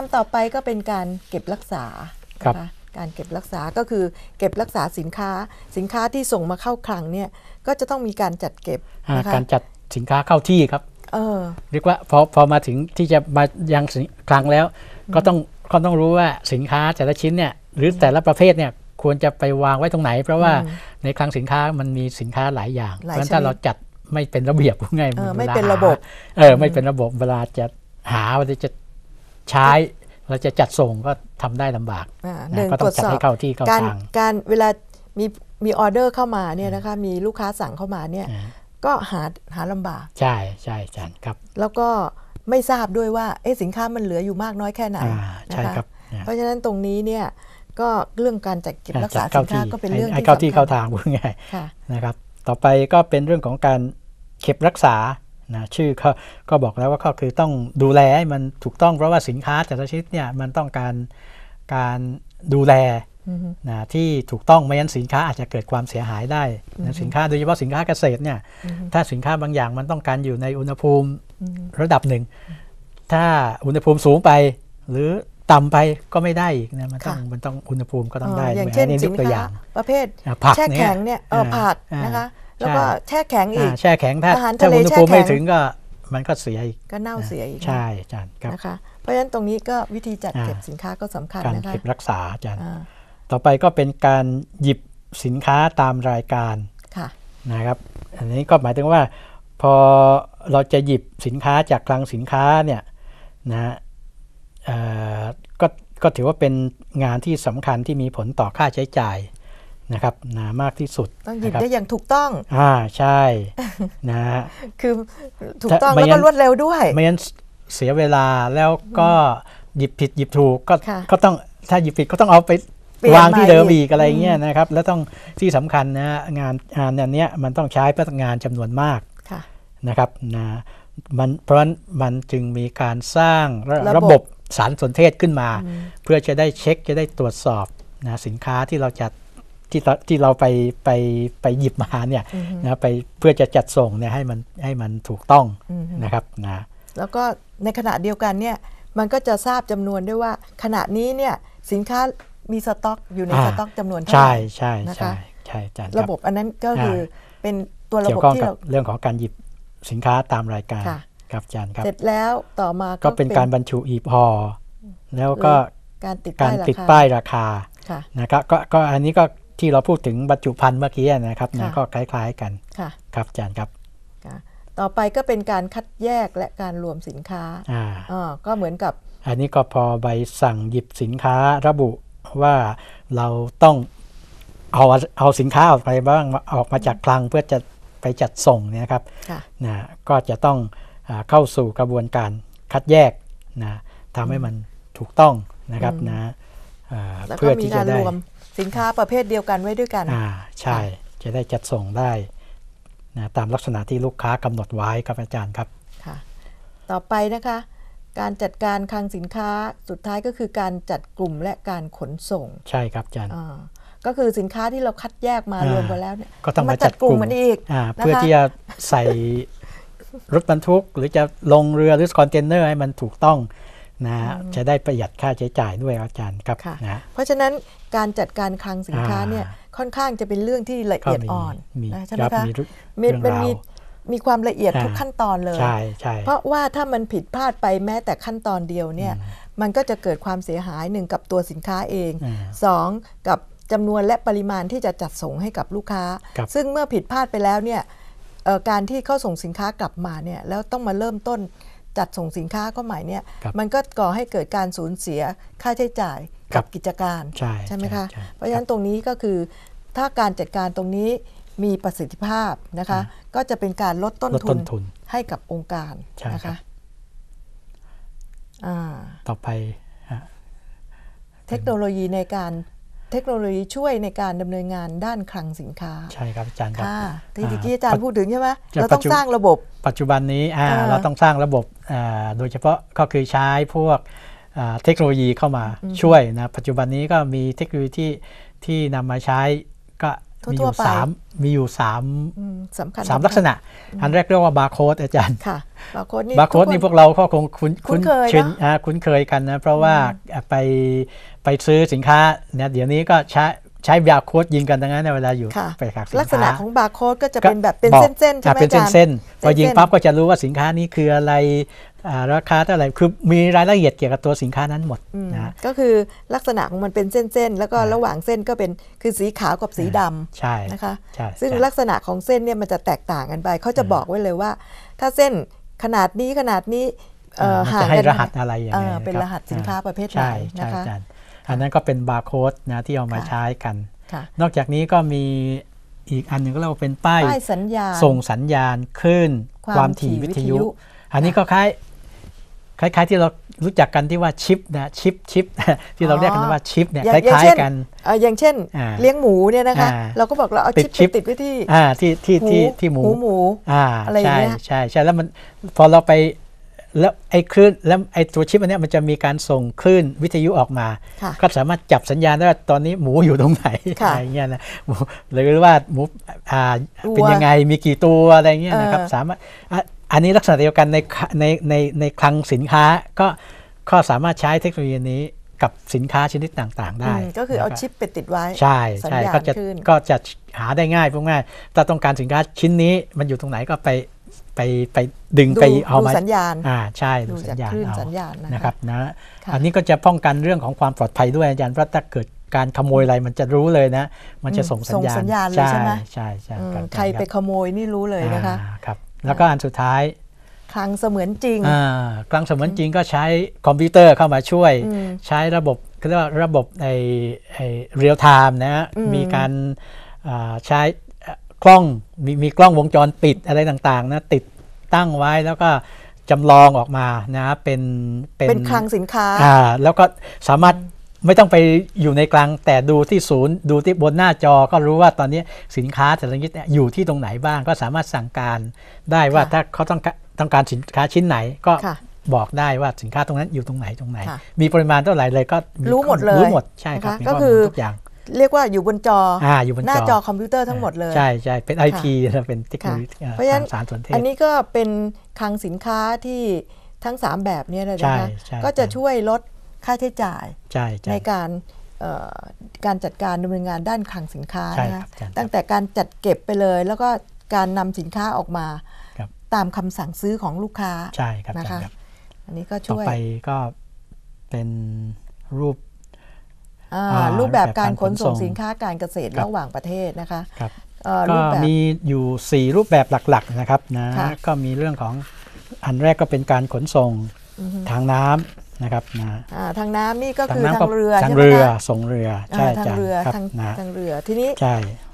ามต่อไปก็เป็นการเก็บรักษาครับการเก็บรักษาก็คือ เก็บรักษาสินค้าสินค้าที่ส่งมาเข้าคลังเนี่ยก็จะต้องมีการจัดเก็บะะการจัดสินค้าเข้าที่ครับเออเรียกว่าพอพอมาถึงที่จะมายังคลังแล้ว ก็ต้องก็ต้องรู้ว่าสินค้าแต่ละชิ้นเนี่ย หรือแต่ละประเภทเนี่ยควรจะไปวางไว้ตรงไหน เพราะว่าในคลังสินค้ามันมีสินค้าหลายอย่างเพราะฉะนั้นถ้าเราจัดไม่เป็นระเบียบง่ายไม่เป็นระบบเออไม่เป็นระบบเวลาจะหาว่าจะใช้เราจะจัดส่งก็ทำได้ลำบากก็ต้องจัดให้เข้าที่เข้าทางการเวลามีมีออเดอร์เข้ามาเนี่ยนะคะมีลูกค้าสั่งเข้ามาเนี่ยก็หาหาลำบากใช่ใช่อาจารย์ครับ แล้วก็ไม่ทราบด้วยว่าเอสินค้ามันเหลืออยู่มากน้อยแค่ไหนใช่ครับเพราะฉะนั้นตรงนี้เนี่ยก็เรื่องการจัดเก็บรักษาสินค้าก็เป็นเรื่องที่เข้าที่เข้าทางง่ายนะครับต่อไปก็เป็นเรื่องของการเก็บรักษานะชื่อก็ก็บอกแล้วว่าก็คือต้องดูแลให้มันถูกต้องเพราะว่าสินค้าแต่ละชิ้นเนี่ยมันต้องการการดูแลนะที่ถูกต้องไม่งั้นสินค้าอาจจะเกิดความเสียหายได้นะสินค้าโดยเฉพาะสินค้าเกษตรเนี่ยถ้าสินค้าบางอย่างมันต้องการอยู่ในอุณหภูมิระดับหนึ่ง ถ้าอุณหภูมิสูงไปหรือต่ำไปก็ไม่ได้อีกนะมันต้องมันต้องอุณหภูมิก็ต้องได้ อย่างเช่นสินค้าประเภทแช่แข็งเนี่ยผักนะคะแล้วก็แช่แข็งอีกแช่แข็งถ้าถ้าอุณหภูมิไม่ถึงก็มันก็เสียอีกก็เน่าเสียอีก ใช่อาจารย์ครับนะคะเพราะฉะนั้นตรงนี้ก็วิธีจัดเก็บสินค้าก็สำคัญนะคะการเก็บรักษาอาจารย์ต่อไปก็เป็นการหยิบสินค้าตามรายการ ค่ะ นะครับ อันนี้ก็หมายถึงว่า พอเราจะหยิบสินค้าจากคลังสินค้าเนี่ยนะก็ก็ถือว่าเป็นงานที่สำคัญที่มีผลต่อค่าใช้จ่ายนะครับหนามากที่สุด ต้องหยิบได้อย่างถูกต้อง อ่า ใช่นะคือ ถูกต้อง แล้วก็รวดเร็วด้วย ไม่งั้นเสียเวลา แล้วก็หยิบผิดหยิบถูก ก็ก็ต้อง ถ้าหยิบผิดก็ต้องเอาไปวางที่เดิมอีกอะไรเงี้ยนะครับ แล้วต้อง ที่สำคัญนะงาน งานอันเนี้ยมันต้องใช้พนักงานจำนวนมากนะครับ นะ มัน เพราะมันจึงมีการสร้างระระบบสารสนเทศขึ้นมา เพื่อจะได้เช็ค จะได้ตรวจสอบ นะ สินค้าที่เราจะที่ที่เราไปไปไปหยิบมาเนี่ยนะไป เพื่อจะจัดส่งเนี่ยให้มันให้มันถูกต้องนะครับนะแล้วก็ในขณะเดียวกันเนี่ยมันก็จะทราบจำนวนด้วยว่า ขณะนี้เนี่ยสินค้ามีสต็อกอยู่ในสต็อกจำนวนเท่าไหร่ใช่ใช่ใช่ใช่ระบบ อันนั้นก็คือเป็นตัวระบบที่เราเรื่องของการหยิบสินค้าตามรายการครับอาจารย์ครับเสร็จแล้วต่อมาก็เป็นการบรรจุอีพอ แล้วก็การติดการติดป้ายราคานะครับก็อันนี้ก็ที่เราพูดถึงบรรจุภัณฑ์เมื่อกี้นะครับนะก็คล้ายๆกันครับอาจารย์ครับต่อไปก็เป็นการคัดแยกและการรวมสินค้าก็เหมือนกับ อันนี้ก็พอใบสั่งหยิบสินค้าระบุว่าเราต้องเอาเอาสินค้าออกไปบ้างออกมาจากคลังเพื่อจะไปจัดส่งเนี่ยครับนะก็จะต้องเข้าสู่กระบวนการคัดแยกนะทำให้มันถูกต้องนะครับนะเพื่อที่จะได้สินค้าประเภทเดียวกันไว้ด้วยกันอ่าใช่จะได้จัดส่งได้นะตามลักษณะที่ลูกค้ากำหนดไว้ครับอาจารย์ครับค่ะต่อไปนะคะ การจัดการคลังสินค้าสุดท้ายก็คือการจัดกลุ่มและการขนส่ง ใช่ครับอาจารย์อ่าก็คือสินค้าที่เราคัดแยกมารวมกันแล้วเนี่ยก็ต้องมาจัดกลุ่มมันอีกเพื่อที่จะใส่รถบรรทุก หรือจะลงเรือหรือคอนเทนเนอร์ให้มันถูกต้องนะจะได้ประหยัดค่าใช้จ่ายด้วยอาจารย์ครับนะเพราะฉะนั้นการจัดการคลังสินค้าเนี่ยค่อนข้างจะเป็นเรื่องที่ละเอียดอ่อนนะใช่ไหมคะมีเป็นมีมีความละเอียดทุกขั้นตอนเลยเพราะว่าถ้ามันผิดพลาดไปแม้แต่ขั้นตอนเดียวเนี่ยมันก็จะเกิดความเสียหายหนึ่งกับตัวสินค้าเองสองกับจำนวนและปริมาณที่จะจัดส่งให้กับลูกค้า ซึ่งเมื่อผิดพลาดไปแล้วเนี่ยการที่เข้าส่งสินค้ากลับมาเนี่ยแล้วต้องมาเริ่มต้นจัดส่งสินค้าก็หมายเนี่ยมันก็ก่อให้เกิดการสูญเสียค่าใช้จ่ายกับกิจการใช่ไหมคะเพราะฉะนั้นตรงนี้ก็คือถ้าการจัดการตรงนี้มีประสิทธิภาพนะคะก็จะเป็นการลดต้นทุนนให้กับองค์การนะคะต่อไปเทคโนโลยีในการเทคโนโลยี ช่วยในการดำเนินงานด้านคลังสินค้า ใช่ครับอาจารย์ครับที่ที่อาจารย์พูดถึงใช่ไหมเราต้องสร้างระบบปัจจุบันนี้เราต้องสร้างระบบโดยเฉพาะก็คือใช้พวกเทคโนโลยีเข้ามาช่วยนะปัจจุบันนี้ก็มีเทคโนโลยีที่ที่นำมาใช้ก็มีอยู่สามมีอยู่สามสำคัญสามลักษณะ อันแรกเรียกว่าบาร์โค้ดอาจารย์ ค่ะ บาร์โค้ดนี่บาร์โค้ดนี่พวกเราก็คงคุ้นคุ้นเคยนะคุ้นเคยกันนะ เพราะว่าไปไปซื้อสินค้าเนี่ยเดี๋ยวนี้ก็ใช้ใช้บาร์โค้ดยิงกันตังนั้นในเวลาอยู่ไปขายสินค้า ลักษณะของบาร์โค้ดก็จะเป็นแบบเป็นเส้นๆ ใช่ไหมอาจารย์ เป็นเส้นๆพอยิงปั๊บก็จะรู้ว่าสินค้านี้คืออะไรราคาเท่าไหร่คือมีรายละเอียดเกี่ยวกับตัวสินค้านั้นหมดนะก็คือลักษณะของมันเป็นเส้น ๆ แล้วก็ระหว่างเส้นก็เป็นคือสีขาวกับสีดำใช่นะคะใช่ซึ่งลักษณะของเส้นเนี่ยมันจะแตกต่างกันไป เขาจะบอกไว้เลยว่าถ้าเส้นขนาดนี้ขนาดนี้ห่างกันรหัสอะไรอย่างเงี้ยเป็นรหัสสินค้าประเภทไหนนะคะอันนั้นก็เป็นบาร์โค้ดนะที่เอามาใช้กัน นอกจากนี้ก็มีอีกอันหนึ่งก็เรียกว่าเป็นป้ายสญญาส่งสัญญาณขึ้นความถี่วิทยุ อันนี้ก็คล้ายคล้ายๆ ที่เรารู้จักกันที่ว่าชิปนะชิปชิปที่เราเรียกกันว่าชิปเนี่ยคล้ายๆกัน อย่างเช่นเลี้ยงหมูเนี่ยนะคะเราก็บอกเราเอาชิปติดไว้ที่ที่ที่ที่ที่หมูหมูอะไรอย่างเงี้ยใช่ใช่ แล้วมันพอเราไปแล้วไอ้คลื่นแล้วไอ้ตัวชิปอันนี้มันจะมีการส่งคลื่นวิทยุออกมา ก็สามารถจับสัญญาณได้ว่าตอนนี้หมูอยู่ตรงไหนอะไรเงี้ยนะหรือว่าหมูเป็นยังไงมีกี่ตัวอะไรเงี้ยนะครับสามารถอันนี้ลักษณะเดียวกันในในในในคลังสินค้าก็ก็สามารถใช้เทคโนโลยีนี้กับสินค้าชนิดต่าง ๆ ได้ ก็คือเอาชิปไปติดไว้ ใช่ใช่ก็จะก็จะหาได้ง่ายพวกง่ายถ้าต้องการสินค้าชิ้นนี้มันอยู่ตรงไหนก็ไปไปไปดึงไปเอามาสัญญาณอ่าใช่ดูสัญญาณเอานะครับนะ อันนี้ก็จะป้องกันเรื่องของความปลอดภัยด้วยอาจารย์เพราะถ้าเกิดการขโมยอะไรมันจะรู้เลยนะ มันจะส่งสัญญาณใช่ใช่ใช่ใครไปขโมยนี่รู้เลยนะคะครับแล้วก็อันสุดท้าย คลังเสมือนจริงคลังเสมือนจริงก็ใช้คอมพิวเตอร์เข้ามาช่วย ใช้ระบบเรียกว่าระบบในเรียลไทม์นะมีการใช้กล้องมีมีกล้องวงจรปิดอะไรต่างๆนะติดตั้งไว้แล้วก็จำลองออกมานะเป็นเป็นคลังสินค้า แล้วก็สามารถไม่ต้องไปอยู่ในกลางแต่ดูที่ศูนย์ ดูที่บนหน้าจอ ก็รู้ว่าตอนนี้สินค้าแต่ละชนิดอยู่ที่ตรงไหนบ้างก็สามารถสั่งการได้ว่าถ้าเขาต้องต้องการสินค้าชิ้นไหนก็บอกได้ว่าสินค้าตรงนั้นอยู่ตรงไหนตรงไหน มีปริมาณเท่าไหร่เลยก็รู้หมดเลยรู้หมดใช่ครับก็คือทุกอย่างเรียกว่าอยู่บนจออ่าอยู่บนหน้าจอคอมพิวเตอร์ทั้งหมดเลยใช่ใช่เป็นไอทีเป็นเทคโนโลยีเพราะฉะนั้นสารสนเทศอันนี้ก็เป็นคลังสินค้าที่ทั้ง 3 แบบนี้เลยนะคะก็จะช่วยลดค่าใช้จ่ายใในการการจัดการดำเนินงานด้านคลังสินค้านะคะตั้งแต่การจัดเก็บไปเลยแล้วก็การนำสินค้าออกมาตามคำสั่งซื้อของลูกค้าใช่ครับนะคะอันนี้ก็ช่วยต่อไปก็เป็นรูปรูปแบบการขนส่งสินค้าการเกษตรระหว่างประเทศนะคะก็มีอยู่ 4 รูปแบบหลัก ๆนะครับนะก็มีเรื่องของอันแรกก็เป็นการขนส่งทางน้นะครับนะทางน้ำนี่ก็คือทางเรือทางเรือส่งเรือใช่ทางเรือทางทางเรือ ทีนี้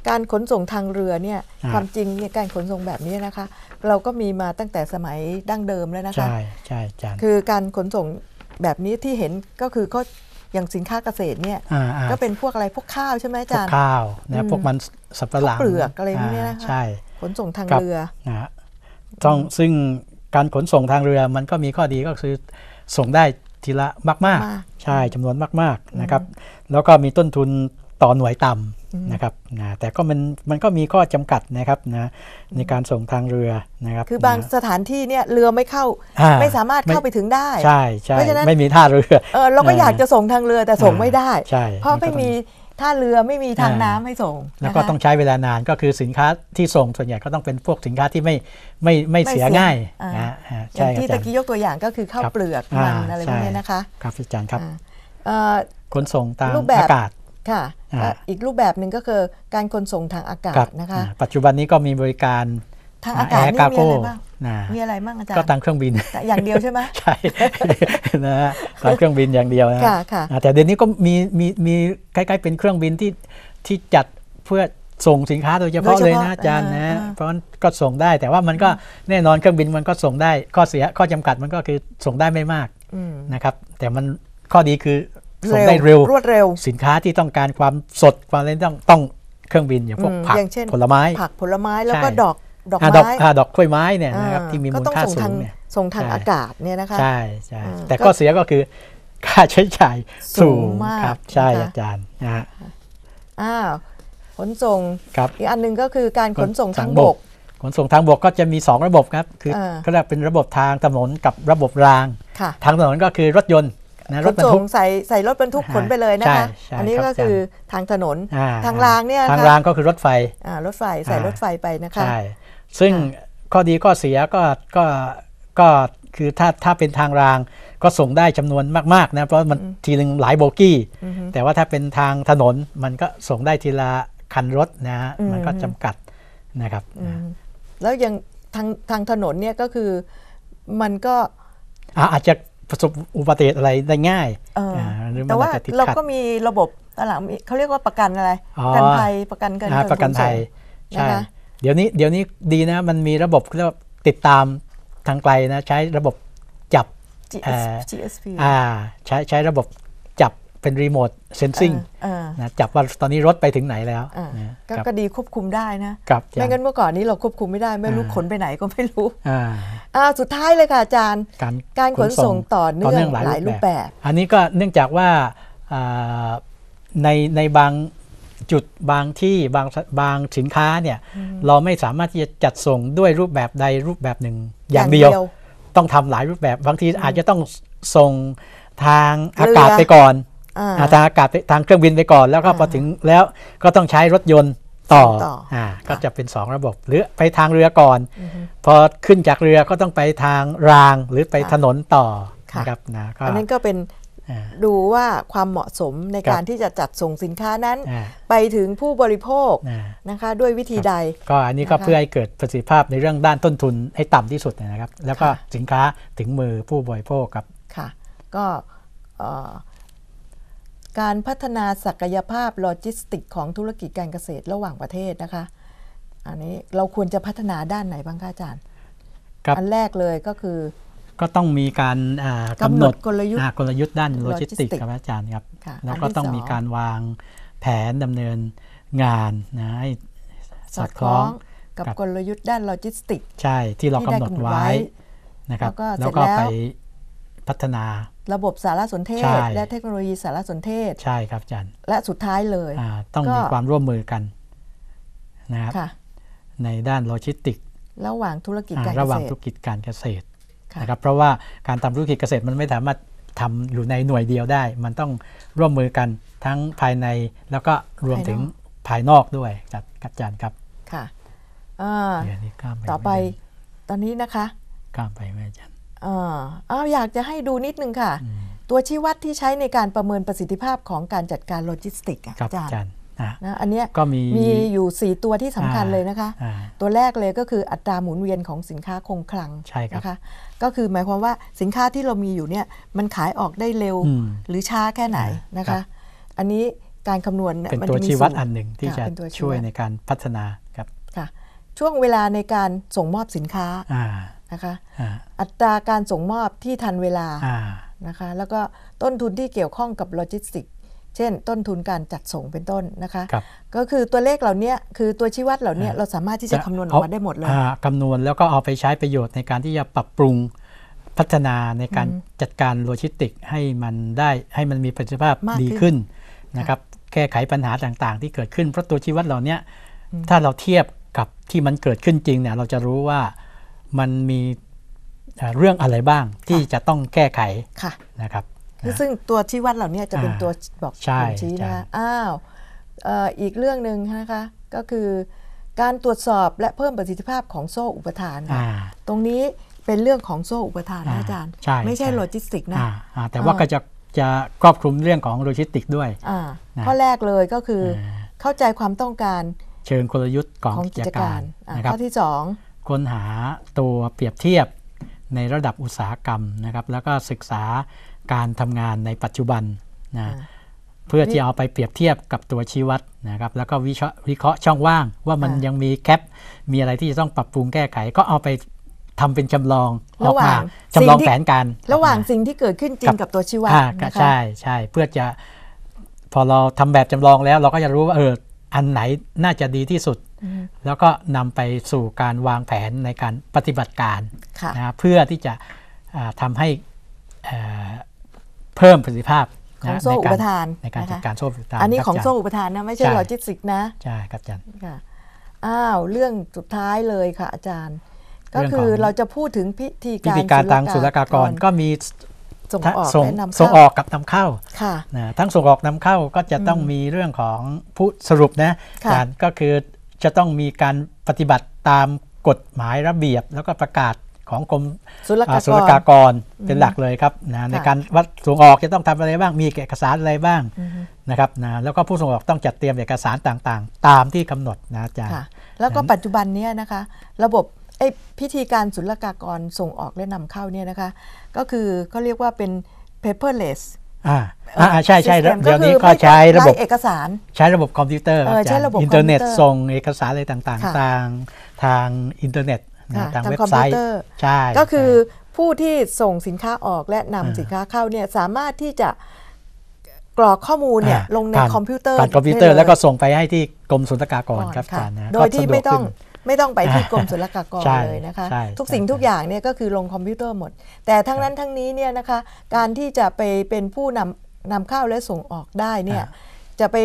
การขนส่งทางเรือเนี่ยความจริงเนี่ยการขนส่งแบบนี้นะคะ เราก็มีมาตั้งแต่สมัยดั้งเดิมแล้วนะคะใช่ใช่จันคือการขนส่งแบบนี้ที่เห็นก็คือก็อย่างสินค้าเกษตรเนี่ยก็เป็นพวกอะไรพวกข้าวใช่ไหมอาจารย์พวกข้าวนะพวกมันสับปะหลังเปลือกอะไรนี่นะคะใช่ขนส่งทางเรือนะต้องซึ่งการขนส่งทางเรือมันก็มีข้อดีก็คือส่งได้ทีละมากๆใช่จำนวนมากๆนะครับแล้วก็มีต้นทุนต่อหน่วยต่ำนะครับนะแต่ก็มันมันก็มีข้อจำกัดนะครับนะในการส่งทางเรือนะครับ คือบางสถานที่เนี่ยเรือไม่เข้าไม่สามารถเข้าไปถึงได้ ใช่ใช่เพราะฉะนั้นไม่มีท่าเรือเออเราก็อยากจะส่งทางเรือแต่ส่งไม่ได้เพราะไม่มีถ้าเรือไม่มีทางน้ำให้ส่ง แล้วก็ต้องใช้เวลานานก็คือสินค้าที่ส่งส่วนใหญ่ก็ต้องเป็นพวกสินค้าที่ไม่ไม่ไม่เสียง่ายนะอย่างที่ตะกี้ยกตัวอย่างก็คือข้าวเปลือกมันอะไรพวกนี้นะคะครับอาจารย์ครับขนส่งตามอากาศค่ะอีกรูปแบบหนึ่งก็คือการขนส่งทางอากาศนะคะ ปัจจุบันนี้ก็มีบริการทางอากาศนี่มีอะไรบ้างมีอะไรบ้างอาจารย์ก็ตังเครื่องบินอย่างเดียวใช่ไหมใช่นะตังเครื่องบินอย่างเดียวนะค่ะแต่เดี๋ยวนี้ก็มี มีมีใกล้ๆเป็นเครื่องบินที่ที่จัดเพื่อส่งสินค้าโดยเฉพาะเลยนะอาจารย์นะเพราะก็ส่งได้ แต่ว่ามันก็แน่นอนเครื่องบินมันก็ส่งได้ ข้อเสียข้อจำกัดมันก็คือส่งได้ไม่มากนะครับแต่มันข้อดีคือส่งได้เร็วรวดเร็วสินค้าที่ต้องการความสดความเร่รต้องต้องเครื่องบินอย่างพวกผักผลไม้ผักผลไม้แล้วก็ดอกดอกไม้ ดอกกล้วยไม้เนี่ยนะครับที่มีมูลค่าสูงเนี่ยส่งทางอากาศเนี่ยนะคะใช่ใช่ แต่ก็เสียก็คือค่าใช้จ่ายสูงมากใช่อาจารย์นะะอ้าวขนส่ง อีกอันนึงก็คือการขนส่งทางบก ขนส่งทางบกก็จะมี 2 ระบบครับ คือเขาเรียกเป็นระบบทางถนนกับระบบราง ทางถนนก็คือรถยนต์นะรถบรรทุกใส่ใส่รถบรรทุกขนไปเลยนะคะ อันนี้ก็คือทางถนน ทางรางเนี่ยทางรางก็คือรถไฟ รถไฟใส่รถไฟไปนะคะซึ่งข้อดีข้อเสียก็ก็ก็คือถ้าถ้าเป็นทางรางก็ส่งได้จำนวนมากๆนะเพราะมันทีหนึ่งหลายโบกี้ แต่ว่าถ้าเป็นทางถนนมันก็ส่งได้ทีละคันรถนะฮะมันก็จำกัดนะครับแล้วยังทางทางถนนเนี่ยก็คือมันก็อาจจะประสบอุบัติเหตุอะไรได้ง่ายแต่ว่าเราก็มีระบบตลาดเขาเรียกว่าประกันอะไรประกันภัยประกันเกินประกันภัยใช่เดี๋ยวนี้เดี๋ยวนี้ดีนะ มันมีระบบเรียกว่าติดตามทางไกลนะ ใช้ระบบจับ GSP อ่าใช้ใช้ระบบจับเป็นรีโมทเซนซิงนะจับว่าตอนนี้รถไปถึงไหนแล้ว ก็ดีควบคุมได้นะไม่งั้นเมื่อก่อนนี้เราควบคุมไม่ได้ ไม่รู้ขนไปไหนก็ไม่รู้อ่าสุดท้ายเลยค่ะอาจารย์ การขนส่งต่อเนื่องหลายรูปแบบอันนี้ก็เนื่องจากว่าในในบางจุดบางที่บางบางสินค้าเนี่ยเราไม่สามารถที่จะจัดส่งด้วยรูปแบบใดรูปแบบหนึ่งอย่างเดียวต้องทำหลายรูปแบบบางทีอาจจะต้องส่งทางอากาศไปก่อนทางอากาศทางเครื่องบินไปก่อน แล้วก็พอถึงแล้วก็ต้องใช้รถยนต์ต่ออ่าก็จะเป็น 2 ระบบหรือไปทางเรือก่อนพอขึ้นจากเรือก็ต้องไปทางรางหรือไปถนนต่อนะครับนะก็อันนั้นก็เป็นดูว่าความเหมาะสมในการที่จะจัดส่งสินค้านั้นไปถึงผู้บริโภคนะคะด้วยวิธีใด ก็อันนี้ก็เพื่อให้เกิดประสิทธิภาพในเรื่องด้านต้นทุนให้ต่ำที่สุดนะครับ แล้วก็สินค้าถึงมือผู้บริโภคครับค่ะก็การพัฒนาศักยภาพโลจิสติกของธุรกิจการเกษตรระหว่างประเทศนะคะ อันนี้เราควรจะพัฒนาด้านไหนบ้างคะอาจารย์ อันแรกเลยก็คือก็ต้องมีการกำหนดกลยุทธ์กลยุทธ์ด้านโลจิสติกครับอาจารย์ครับแล้วก็ต้องมีการวางแผนดำเนินงานนะให้สอดคล้องกับกลยุทธ์ด้านโลจิสติกใช่ที่เรากำหนดไว้นะครับแล้วก็ไปพัฒนาระบบสารสนเทศและเทคโนโลยีสารสนเทศใช่ครับอาจารย์และสุดท้ายเลยต้องมีความร่วมมือกันนะครับในด้านโลจิสติกระหว่างธุรกิจการเกษตรระหว่างธุรกิจการเกษตรนะครับเพราะว่าการทำธุรกิจเกษตรมันไม่สามารถทำอยู่ในหน่วยเดียวได้ มันต้องร่วมมือกันทั้งภายใน แล้วก็รวมถึงภายนอกด้วยครับอาจารย์ครับค่ะต่อไปตอนนี้นะคะข้ามไปไหมอาจารย์อ้าอยากจะให้ดูนิดนึงค่ะ ตัวชี้วัดที่ใช้ในการประเมินประสิทธิภาพของการจัดการโลจิสติกอาจารย์นะอันนี้ก็มีมีอยู่ 4 ตัวที่สำคัญเลยนะคะ ตัวแรกเลยก็คืออัตราหมุนเวียนของสินค้าคงคลังใช่ครับนะคะก็คือหมายความว่าสินค้าที่เรามีอยู่เนี่ยมันขายออกได้เร็วหรือช้าแค่ไหนนะคะ อันนี้การคำนวณเป็นตัวชี้วัดอันหนึ่งที่จะช่วยในการพัฒนาครับค่ะช่วงเวลาในการส่งมอบสินค้านะคะอัตราการส่งมอบที่ทันเวลานะคะแล้วก็ต้นทุนที่เกี่ยวข้องกับโลจิสติกเช่น ต้นทุนการจัดส่งเป็นต้นนะคะ ก็คือตัวเลขเหล่านี้คือตัวชี้วัดเหล่านี้เราสามารถที่จะคำนวณออกมาได้หมดเลยคำนวณแล้วก็เอาไปใช้ประโยชน์ในการที่จะปรับปรุงพัฒนาในการจัดการโลจิสติกให้มันได้ให้มันมีประสิทธิภาพดีขึ้นนะครับ แก้ไขปัญหาต่างๆ ที่เกิดขึ้น เพราะตัวชี้วัดเหล่านี้ถ้าเราเทียบกับที่มันเกิดขึ้นจริงเนี่ย เราจะรู้ว่ามันมีเรื่องอะไรบ้างที่จะต้องแก้ไขะนะครับซึ่งตัวชี้วัดเหล่านี้จะเป็นตัวบอกชี้นะ อ้าวอีกเรื่องหนึ่งนะคะก็คือ การตรวจสอบและเพิ่มประสิทธิภาพของโซ่อุปทาน ตรงนี้เป็นเรื่องของโซ่อุปทานอาจารย์ ไม่ใช่โลจิสติกนะแต่ว่าก็จะจะครอบคลุมเรื่องของโลจิสติกด้วย ข้อแรกเลยก็คือเข้าใจความต้องการ เชิงกลยุทธ์ของกิจการ ข้อที่ 2 ค้นหาตัวเปรียบเทียบในระดับอุตสาหกรรมนะครับ แล้วก็ศึกษาการทำงานในปัจจุบันนะเพื่อที่เอาไปเปรียบเทียบกับตัวชี้วัดนะครับ แล้วก็วิเคราะห์ช่องว่างว่ามันยังมีแคปมีอะไรที่จะต้องปรับปรุงแก้ไขก็เอาไปทำเป็นจำลองออกมาจำลองแผนการระหว่างสิ่งที่เกิดขึ้นจริงกับตัวชี้วัดะใช่ใช่เพื่อจะพอเราทำแบบจำลองแล้วเราก็จะรู้ว่าเอออันไหนน่าจะดีที่สุด แล้วก็นำไปสู่การวางแผนในการปฏิบัติการนะเพื่อที่จะทำให้เพิ่มประสิทธิภาพของโซ่อุปทานในการจัดการโซ่อุปทาน อันนี้ของโซ่อุปทานนะไม่ใช่โลจิสติกนะ ใช่ครับอาจารย์ค่ะอ้าวเรื่องสุดท้ายเลยค่ะอาจารย์ ก็คือเราจะพูดถึงพิธีการพิธีการทางศุลกากรก็มีส่งออกและนำเข้าส่งออกกับนำเข้าค่ะนะทั้งส่งออกนำเข้าก็จะต้องมีเรื่องของผู้สรุปนะการก็คือจะต้องมีการปฏิบัติตามกฎหมายระเบียบแล้วก็ประกาศของกรมศุลกากร เป็นหลักเลยครับนะในการวัดส่งออกจะต้องทำอะไรบ้างมีเอกสารอะไรบ้างนะครับนะแล้วก็ผู้ส่งออกต้องจัดเตรียมเอกสารต่างๆ ตามที่กำหนดนะอาจารย์แล้วก็ปัจจุบันนี้นะคะ ระบบพิธีการศุลกากรส่งออกและนำเข้าเนี่ยนะคะ ก็คือเขาเรียกว่าเป็น paperless อ่าอ่าใช่ใช่เดี๋ยวนี้ก็ใช้ระบบเอกสารใช้ระบบคอมพิวเตอร์ใช้ระบบอินเทอร์เน็ต ส่งเอกสารอะไรต่างๆทางทางอินเทอร์เน็ตทางเว็บไซต์ใช่ก็คือผู้ที่ส่งสินค้าออกและนำสินค้าเข้าเนี่ยสามารถที่จะกรอกข้อมูลเนี่ยลงในคอมพิวเตอร์ผ่านคอมพิวเตอร์ แล้วก็ส่งไปให้ที่กรมศุลกากรครับการะโดยที่ไม่ต้องไม่ต้องไปที่กรมศุลกากรเลยนะคะทุกสิ่งทุกอย่างเนี่ยก็คือลงคอมพิวเตอร์หมด แต่ทั้งนั้นทั้งนี้เนี่ยนะคะการที่จะไปเป็นผู้นำนำเข้าและส่งออกได้เนี่ยจะไป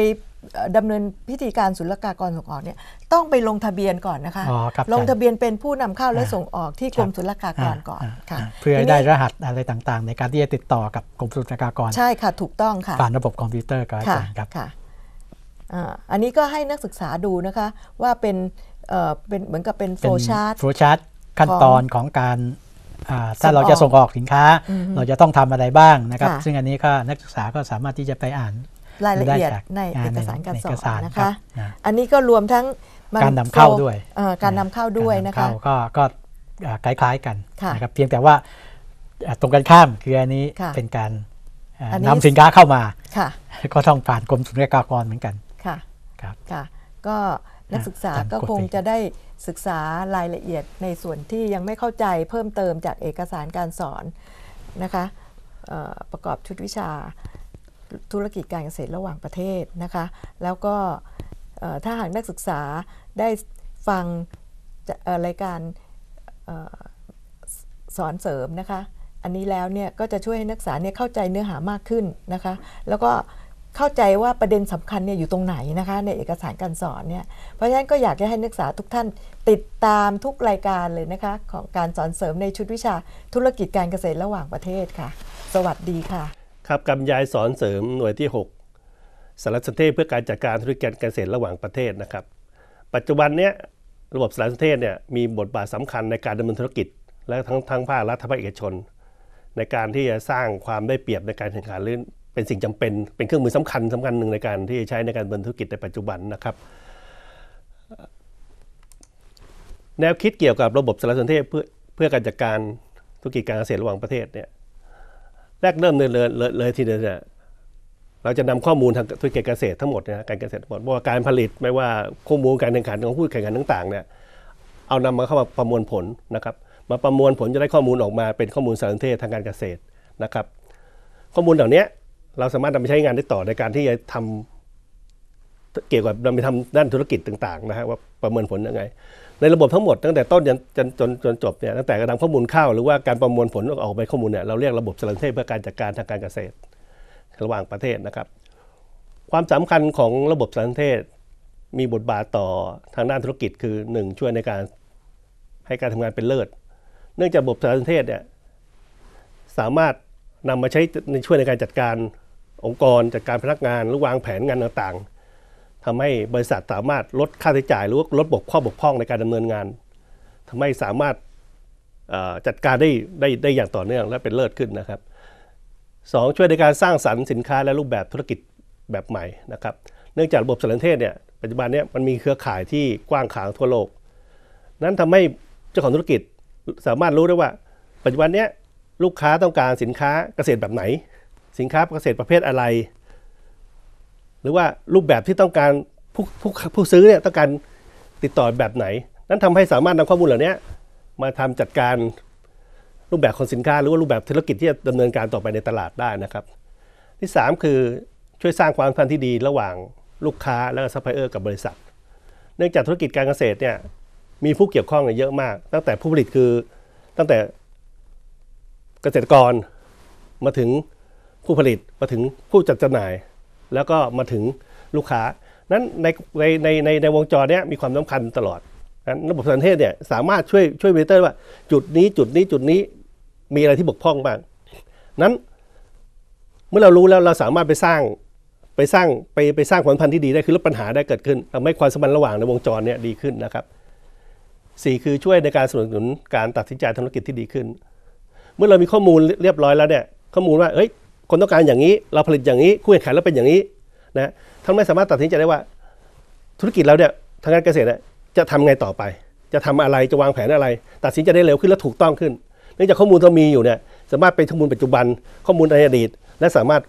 ดำเนินพิธีการศุลกากรส่งออกเนี่ยต้องไปลงทะเบียนก่อนนะคะคลงทะเบียนเป็นผู้นำเข้าและส่งออกที่กรมศุลกากรก่อนค่ะเพื่อให้ได้รหัสอะไรต่างๆ ในการที่จะติดต่อกับกรมศุลกากรใช่ค่ะถูกต้องค่ะผ่านระบบคอมพิวเตอร์ก็อด้ครับอันนี้ก็ให้นักศึกษาดูนะคะว่าเป็นเอ่อเป็นเหมือนกับเป็นโฟชาร์ตโฟลชาร์ตขั้นตอนของการถ้าเราจะส่งออกสินค้า เราจะต้องทำอะไรบ้างนะครับซึ่งอันนี้ก็นักศึกษาก็สามารถที่จะไปอ่านรายละเอียดในเอกสารการสอบนะคะ อันนี้ก็รวมทั้งการนำเข้าด้วย การนำเข้าด้วยนะคะก็ก็คล้าย ๆกันนะครับ เพียงแต่ว่าตรงกันข้ามคืออันนี้เป็นการนำสินค้าเข้ามาก็ต้องผ่านกรมศุลกากรเหมือนกัน ค่ะครับค่ะ ก็นักศึกษาก็คงจะได้ศึกษารายละเอียดในส่วนที่ยังไม่เข้าใจเพิ่มเติมจากเอกสารการสอนนะคะประกอบชุดวิชาธุรกิจการเกษตรระหว่างประเทศนะคะ แล้วก็ถ้าหากนักศึกษาได้ฟังรายการสอนเสริมนะคะ อันนี้แล้วเนี่ยก็จะช่วยให้นักศึกษาเนี่ยเข้าใจเนื้อหามากขึ้นนะคะ แล้วก็เข้าใจว่าประเด็นสำคัญเนี่ยอยู่ตรงไหนนะคะ ในเอกสารการสอนเนี่ย เพราะฉะนั้นก็อยากจะให้นักศึกษาทุกท่านติดตามทุกรายการเลยนะคะของการสอนเสริมในชุดวิชาธุรกิจการเกษตรระหว่างประเทศค่ะ สวัสดีค่ะครับกำยายสอนเสริมหน่วยที่ 6 สารสนเทศเพื่อการจัดการธุรกิจการเกษตรระหว่างประเทศนะครับ ปัจจุบันเนี้ยระบบสารสนเทศเนี่ยมีบทบาทสำคัญในการดำเนินธุรกิจ และทั้งทั้งภาครัฐภาคเอกชน ในการที่จะสร้างความได้เปรียบในการแข่งขันหรือเป็นสิ่งจำเป็นเป็นเครื่องมือสำคัญสำคัญหนึ่งในการที่จะใช้ในการดำเนินธุรกิจในปัจจุบันนะครับ แนวคิดเกี่ยวกับระบบสารสนเทศ เพื่อเพื่อการจัดการธุรกิจการเกษตรระหว่างประเทศเนี่ยแรกเริ่มเลยเลยทีเดียวเนี่ยเราจะนำข้อมูลทางธุรกิจเกษตรทั้งหมดนะการเกษตรทั้งหมดว่าการผลิต ไม่ว่าข้อมูลการแข่งขันของผู้แข่งขันต่างๆเนี่ย เอานำมาเข้ามาประมวลผลนะครับ มาประมวลผลจะได้ข้อมูลออกมาเป็นข้อมูลสารสนเทศทางการเกษตรนะครับ ข้อมูลเหล่านี้เราสามารถนำไปใช้งานได้ต่อในการที่จะทำเกี่ยวกับนำไปทำด้านธุรกิจต่างๆ นะฮะว่าประเมินผลยังไงในระบบทั้งหมดตั้งแต่ต้นจนจนจนจนจบเนี่ยตั้งแต่การังข้อมูลเข้าหรือว่าการประมวลผลออกไปข้อมูลเนี่ยเราเรียกระบบสารสนเทศเพื่อการจัดการทางการเกษตรระหว่างประเทศนะครับ ความสำคัญของระบบสารสนเทศ มีบทบาทต่อทางด้านธุรกิจคือ1ช่วยในการให้การทำงานเป็นเลิศเนื่องจากระบบสารสนเทศเนี่ยสามารถนำมาใช้ในช่วยในการจัดการองค์กรจัดการพนักงานหรือวางแผนงานต่างๆทำให้บริษัทสามารถลดค่าใช้จ่ายหรือลดบกข้อบกพร่องในการดำเนินงาน ทำให้สามารถจัดการได้ได้ได้อย่างต่อเนื่องและเป็นเลิศขึ้นนะครับ 2. ช่วยในการสร้างสรรค์สินค้าและรูปแบบธุรกิจแบบใหม่นะครับเนื่องจากระบบสารเทศเนี่ยปัจจุบันเนี่ยมันมีเครือข่ายที่กว้างขวางทั่วโลกนั้นทำให้เจ้าของธุรกิจสามารถรู้ได้ว่าปัจจุบันเนี้ยลูกค้าต้องการสินค้าเกษตรแบบไหน สินค้าเกษตรประเภทอะไรหรือว่ารูปแบบที่ต้องการผู้ผู้ผู้ซื้อเนี่ยต้องการติดต่อแบบไหน นั้นทำให้สามารถนำข้อมูลเหล่านี้มาทำจัดการรูปแบบของสินค้า หรือว่ารูปแบบธุรกิจที่จะดำเนินการต่อไปในตลาดได้นะครับ ที่ 3 คือช่วยสร้างความสัมพันธ์ที่ดีระหว่างลูกค้าและซัพพลายเออร์กับบริษัท เนื่องจากธุรกิจการเกษตรเนี่ยมีผู้เกี่ยวข้องเยอะมาก ตั้งแต่ผู้ผลิตคือตั้งแต่เกษตรกรมาถึงผู้ผลิตมาถึงผู้จัดจำหน่ายแล้วก็มาถึงลูกค้า นั้นในในในในในวงจรเนี้ยมีความสำคัญตลอดนั้นระบบสันเทศเนี่ยสามารถช่วยช่วยเมเตอร์ว่า จุดนี้จุดนี้จุดนี้มีอะไรที่บกพร่องบ้าง นั้น เมื่อเรารู้แล้วเราสามารถไปสร้างไปสร้างไปไปสร้างผลพันธุ์ที่ดีได้คือลดปัญหาได้เกิดขึ้นทำให้ความสัมพันธ์ระหว่างในวงจรเนี่ยดีขึ้นนะครับสี่คือช่วยในการสนับสนุนการตัดสินใจธุรกิจที่ดีขึ้น เมื่อเรามีข้อมูลเรียบร้อยแล้วเนี่ยข้อมูลว่าเฮ้ยคนต้องการอย่างนี้เราผลิตอย่างนี้คู่แข่งขันเราเป็นอย่างนี้นะท่านไม่สามารถตัดสินใจได้ว่า ธุรกิจเราเนี่ยทางการเกษตรเนี่ยจะทำไงต่อไป จะทำอะไรจะวางแผนอะไร ตัดสินใจได้เร็วขึ้นและถูกต้องขึ้น เนื่องจากข้อมูลที่มีอยู่เนี่ยสามารถเป็นข้อมูลปัจจุบัน ข้อมูลในอดีตและสามารถ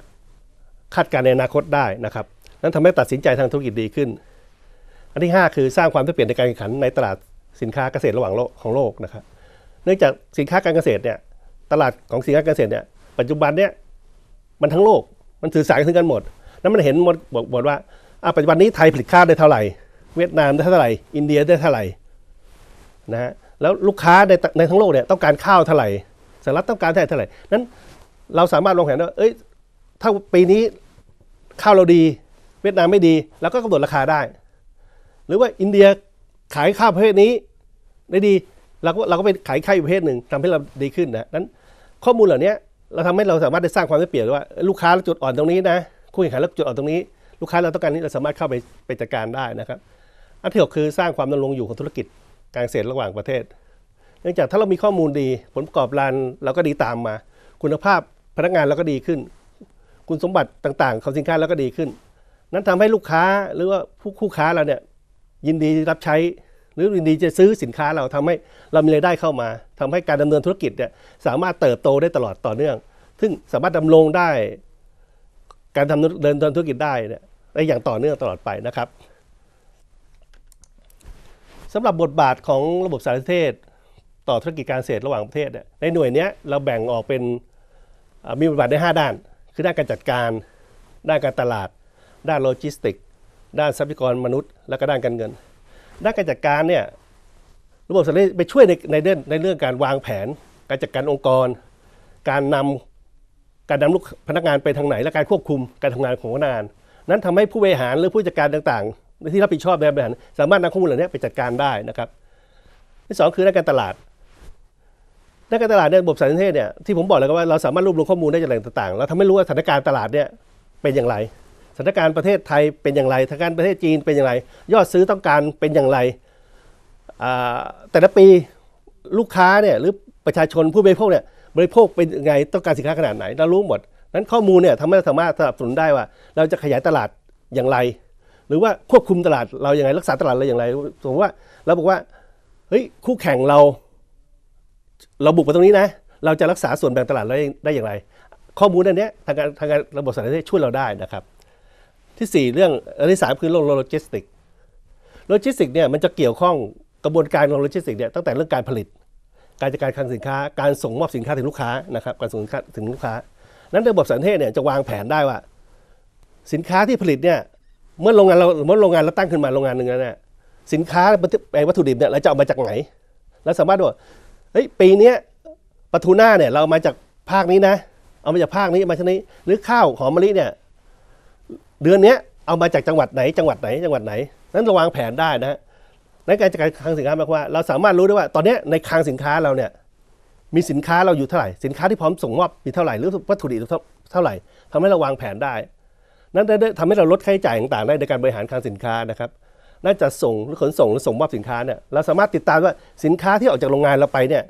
คาดการณ์ในอนาคตได้นะครับนั้นทำให้ตัดสินใจทางธุรกิจดีขึ้น อันที่ 5 คือสร้างความเปลี่ยนในการแข่งขันในตลาดสินค้าเกษตรระหว่างโลกของโลกนะครับเนื่องจากสินค้าการเกษตรเนี่ยตลาดของสินค้าเกษตรเนี่ยปัจจุบันเนี่ยมันทั้งโลกมันสื่อสารกังกันหมดแล้วมันเห็นหมดบอกว่าปัจจุบันนี้ไทยผลิตข้าวได้เท่าไหร่เวียดนามได้เท่าไหร่อินเดียได้เท่าไหร่นะฮะแล้วลูกค้าในในทั้งโลกเนี่ยต้องการข้าวเท่าไหร่สหรัฐต้องการเท่าไหร่นั้นเราสามารถลงแผนว่าเอ้ยถ้าปีนี้ข้าวเราดีเวียดนามไม่ดี แล้วก็กำหนดราคาได้ หรือว่าอินเดียขายข้าวประเภทนี้ได้ดีเราก็เราก็ไปขายข้าวประเภทหนึ่งทำให้เราดีขึ้นนะนั้นข้อมูลเหล่านี้เราทำให้เราสามารถได้สร้างความได้เปรียบว่าลูกค้าจุดอ่อนตรงนี้นะคู่แข่งขันจุดอ่อนตรงนี้ลูกค้าเราต้องการนี้เราสามารถเข้าไปไปจัดการได้นะครับอันที่หกคือสร้างความดำรงอยู่ของธุรกิจการเกษตรระหว่างประเทศ เนื่องจากถ้าเรามีข้อมูลดีผลประกอบการเราก็ดีตามมา คุณภาพพนักงานเราก็ดีขึ้น คุณสมบัติต่างๆ ของสินค้าเราก็ดีขึ้น นั้นทำให้ลูกค้าหรือว่าผู้คู่ค้าเราเนี่ยยินดีรับใช้หรือยินดีจะซื้อสินค้าเราทำให้เรามีรายได้เข้ามา ทำให้การดำเนินธุรกิจเนี่ยสามารถเติบโตได้ตลอดต่อเนื่อง ซึ่งสามารถดำรงได้การทำเดินธุรกิจได้เนี่ยได้อย่างต่อเนื่องตลอดไปนะครับสำหรับบทบาทของระบบสารสนเทศ ต่อธุรกิจการเกษตรระหว่างประเทศเนี่ยในหน่วยนี้เราแบ่งออกเป็นมีบทบาทได้ 5 ด้าน คือด้านการจัดการ ด้านการตลาด ด้านโลจิสติก ด้านทรัพยากรมนุษย์ และก็ด้านการเงินด้านการจัดการเนี่ยระบบสสนทศไปช่วยในในเรื่องในเรื่องการวางแผน การจัดการองค์กร การนำการนำลูกพนักงานไปทางไหน และการควบคุมการทำงานของพนักงาน นั้นทำให้ผู้บริหารหรือผู้จัดการต่างๆที่รับผิดชอบในบริหารสามารถนำข้อมูลเหล่านี้ไปจัดการได้นะครับที่สองคือด้านการตลาดด้านการตลาดเนี่ยระบบสารสนเทศเนี่ยที่ผมบอกแล้วก็ว่าเราสามารถรวบรวมข้อมูลได้จากแหล่งต่างๆแล้วทำให้รู้ว่าสถานการณ์ตลาดเนี่ยเป็นอย่างไรสถานการณ์ประเทศไทยเป็นอย่างไร สถานการณ์ประเทศจีนเป็นอย่างไร ยอดซื้อต้องการเป็นอย่างไร แต่ละปีลูกค้าเนี่ยหรือประชาชนผู้บริโภคเนี่ยบริโภคเป็นยังไงต้องการสินค้าขนาดไหน เรารู้หมด นั้นข้อมูลเนี่ยทำให้เราสามารถสนับสนุนได้ว่า เราจะขยายตลาดอย่างไร หรือว่าควบคุมตลาดเราอย่างไรรักษาตลาดเราอย่างไร สมมติว่าเราบอกว่าเฮ้ยคู่แข่งเรา เราบุกไปตรงนี้นะเราจะรักษาส่วนแบ่งตลาดเราได้อย่างไร ข้อมูล้ันนี้ทางการทางการระบบสารสนเทศช่วยเราได้นะครับที่4เรื่องอันที่สคือเรื่องโลจิสติกโลจิสติกเนี่ยมันจะเกี่ยวข้องกระบวนการโลจิสติกเนี่ยตั้งแต่เรื่องการผลิต การจัดการคลังสินค้าการส่งมอบสินค้าถึงลูกค้านะครับการส่งสินค้าถึงลูกค้า นั้นระบบสันเทศเนี่ยจะวางแผนได้ว่า สินค้าที่ผลิตเนี่ยเมื่อโรงงานเราเมื่อโรงงานเราตั้งขึ้นมาโรงงานหนึ่งแล้วเนี่ยสินค้าแปลวัตถุดิบเนี่ยเราจะเอามาจากไหนเราสามารถว่าเฮ้ยปีนี้ปลาทูน่าเนี่ยเรามาจากภาคนี้นะเอามาจากภาคนี้มาชนี้หรือข้าวหอมมะลิเนี่ยเดือนนี้เอามาจากจังหวัดไหนจังหวัดไหนจังหวัดไหนนั้นระวางแผนได้นะฮะนนการจัดการคลังสินค้าหมายความว่า เราสามารถรู้ได้ว่า ตอนนี้ในคลังสินค้าเราเนี่ยมีสินค้าเราอยู่เท่าไหร่สินค้าที่พร้อมส่งมอบมีเท่าไหร่หรือวัตถุดิบเท่าไหร่ ทำให้เราวางแผนได้นั้นทำให้เราลดค่าใช้จ่ายต่างๆ ได้ในการบริหารคลังสินค้านะครับน่าจะส่งหรือขนส่งหรือส่งมอบสินค้าเนี่ยเราสามารถติดตามว่าสินค้าที่ออกจากโรงงานเราไปเนี่ย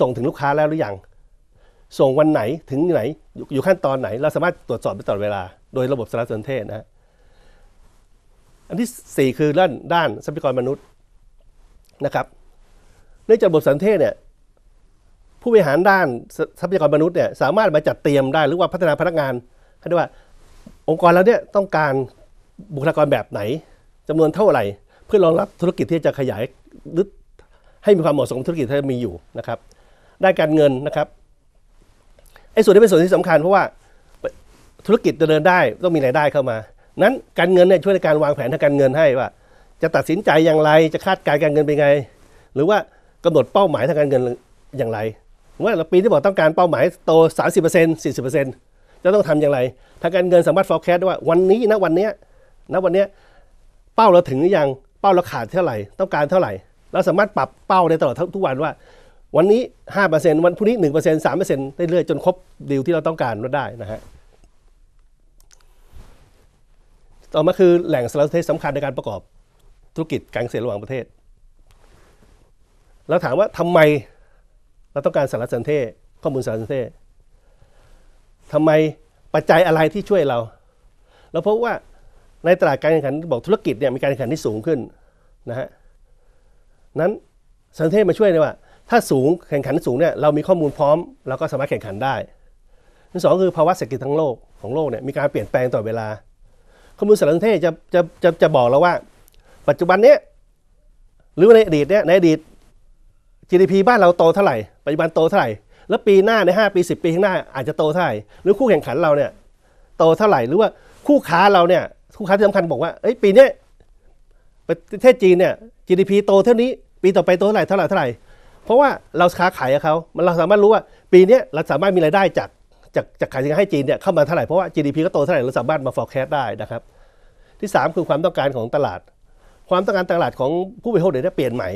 ส่งถึงลูกค้าแล้วหรือยังส่งวันไหนถึงไหน อยู่ขั้นตอนไหนเราสามารถตรวจสอบได้ตลอดเวลาโดยระบบสารสนเทศนะอันที่ 4 คือด้านด้านทรัพยากรมนุษย์นะครับเนื่องจากระบบสารสนเทศเนี่ยผู้บริหารด้านทรัพยากรมนุษย์เนี่ยสามารถมาจัดเตรียมได้หรือว่าพัฒนาพนักงานให้ได้ว่า องค์กรเราเนี่ยต้องการบุคลากรแบบไหนจำนวนเท่าไหร่ เพื่อรองรับธุรกิจที่จะขยายหรือให้มีความเหมาะสมธุรกิจที่มีอยู่นะครับด้านการเงินนะครับ ไอ้ส่วนนี้เป็นส่วนที่สำคัญเพราะว่าธุรกิจจะเดินได้ ต้องมีรายได้เข้ามานั้นการเงินเนี่ยช่วยในการวางแผนทางการเงินให้ว่า จะตัดสินใจอย่างไรจะคาดการการเงินเป็นไง หรือว่ากำหนดเป้าหมายทางการเงินอย่างไร ว่าเราปีที่บอกต้องการเป้าหมายโต 30% 40%จะต้องทำอย่างไรทางการเงินสามารถ forecast ได้ว่าวันนี้นะวันเนี้ยนะวันเนี้ยเป้าเราถึงหรือยังเป้าเราขาดเท่าไหร่ ต้องการเท่าไหร่เราสามารถปรับเป้าได้ตลอดทุกวันว่า วันนี้ 5%วันพรุ่งนี้1% 3%ได้เรื่อยจนครบดีลที่เราต้องการก็ได้นะฮะต่อมาคือแหล่งสารสนเทศสำคัญในการประกอบธุรกิจการเกษตรระหว่างประเทศ เราถามว่าทำไมเราต้องการสารสนเทศข้อมูลสารสนเทศทำไมปัจจัยอะไรที่ช่วยเราเราพบว่าในตลาดการแข่งขันบอกธุรกิจเนี่ยมีการแข่งขันที่สูงขึ้นนะฮะนั้นสารสนเทศมาช่วยเลยว่า ถ้าสูงแข่งขันสูงเนี่ยเรามีข้อมูลพร้อมเราก็สามารถแข่งขันได้ที่สองคือ ภาวะเศรษฐกิจทั้งโลกของโลกเนี่ยมีการเปลี่ยนแปลงต่อเวลาข้อมูลสารสนเทศจะจะจะจะบอกเราว่า ปัจจุบันเนี้ยหรือในอดีตเนี้ยในอดีต GDP บ้านเราโตเท่าไหร่ปัจจุบันโตเท่าไหร่แล้วปีหน้าใน5ปี10ปีข้างหน้า อาจจะโตเท่าไหร่หรือคู่แข่งขันเราเนี่ยโตเท่าไหร่หรือว่าคู่ค้าเราเนี่ยคู่ค้าที่สำคัญบอกว่าเอ้ยปีเนี้ยประเทศจีนเนี่ย GDP โตเท่านี้ ปีต่อไปโตเท่าไหร่เท่าไหร่เท่าไหร่เพราะว่าเราค้าขายกับเขามันเราสามารถรู้ว่าปีนี้เราสามารถมีรายได้จากจากจากขายสินค้าให้จีนเนี่ยเข้ามาเท่าไหร่เพราะว่า GDP ก็โตเท่าไหร่เราสามารถมา forecast ได้นะครับที่ 3คือความต้องการของตลาด ความต้องการตลาดของผู้บริโภคเดี๋ยวจะเปลี่ยนใหม่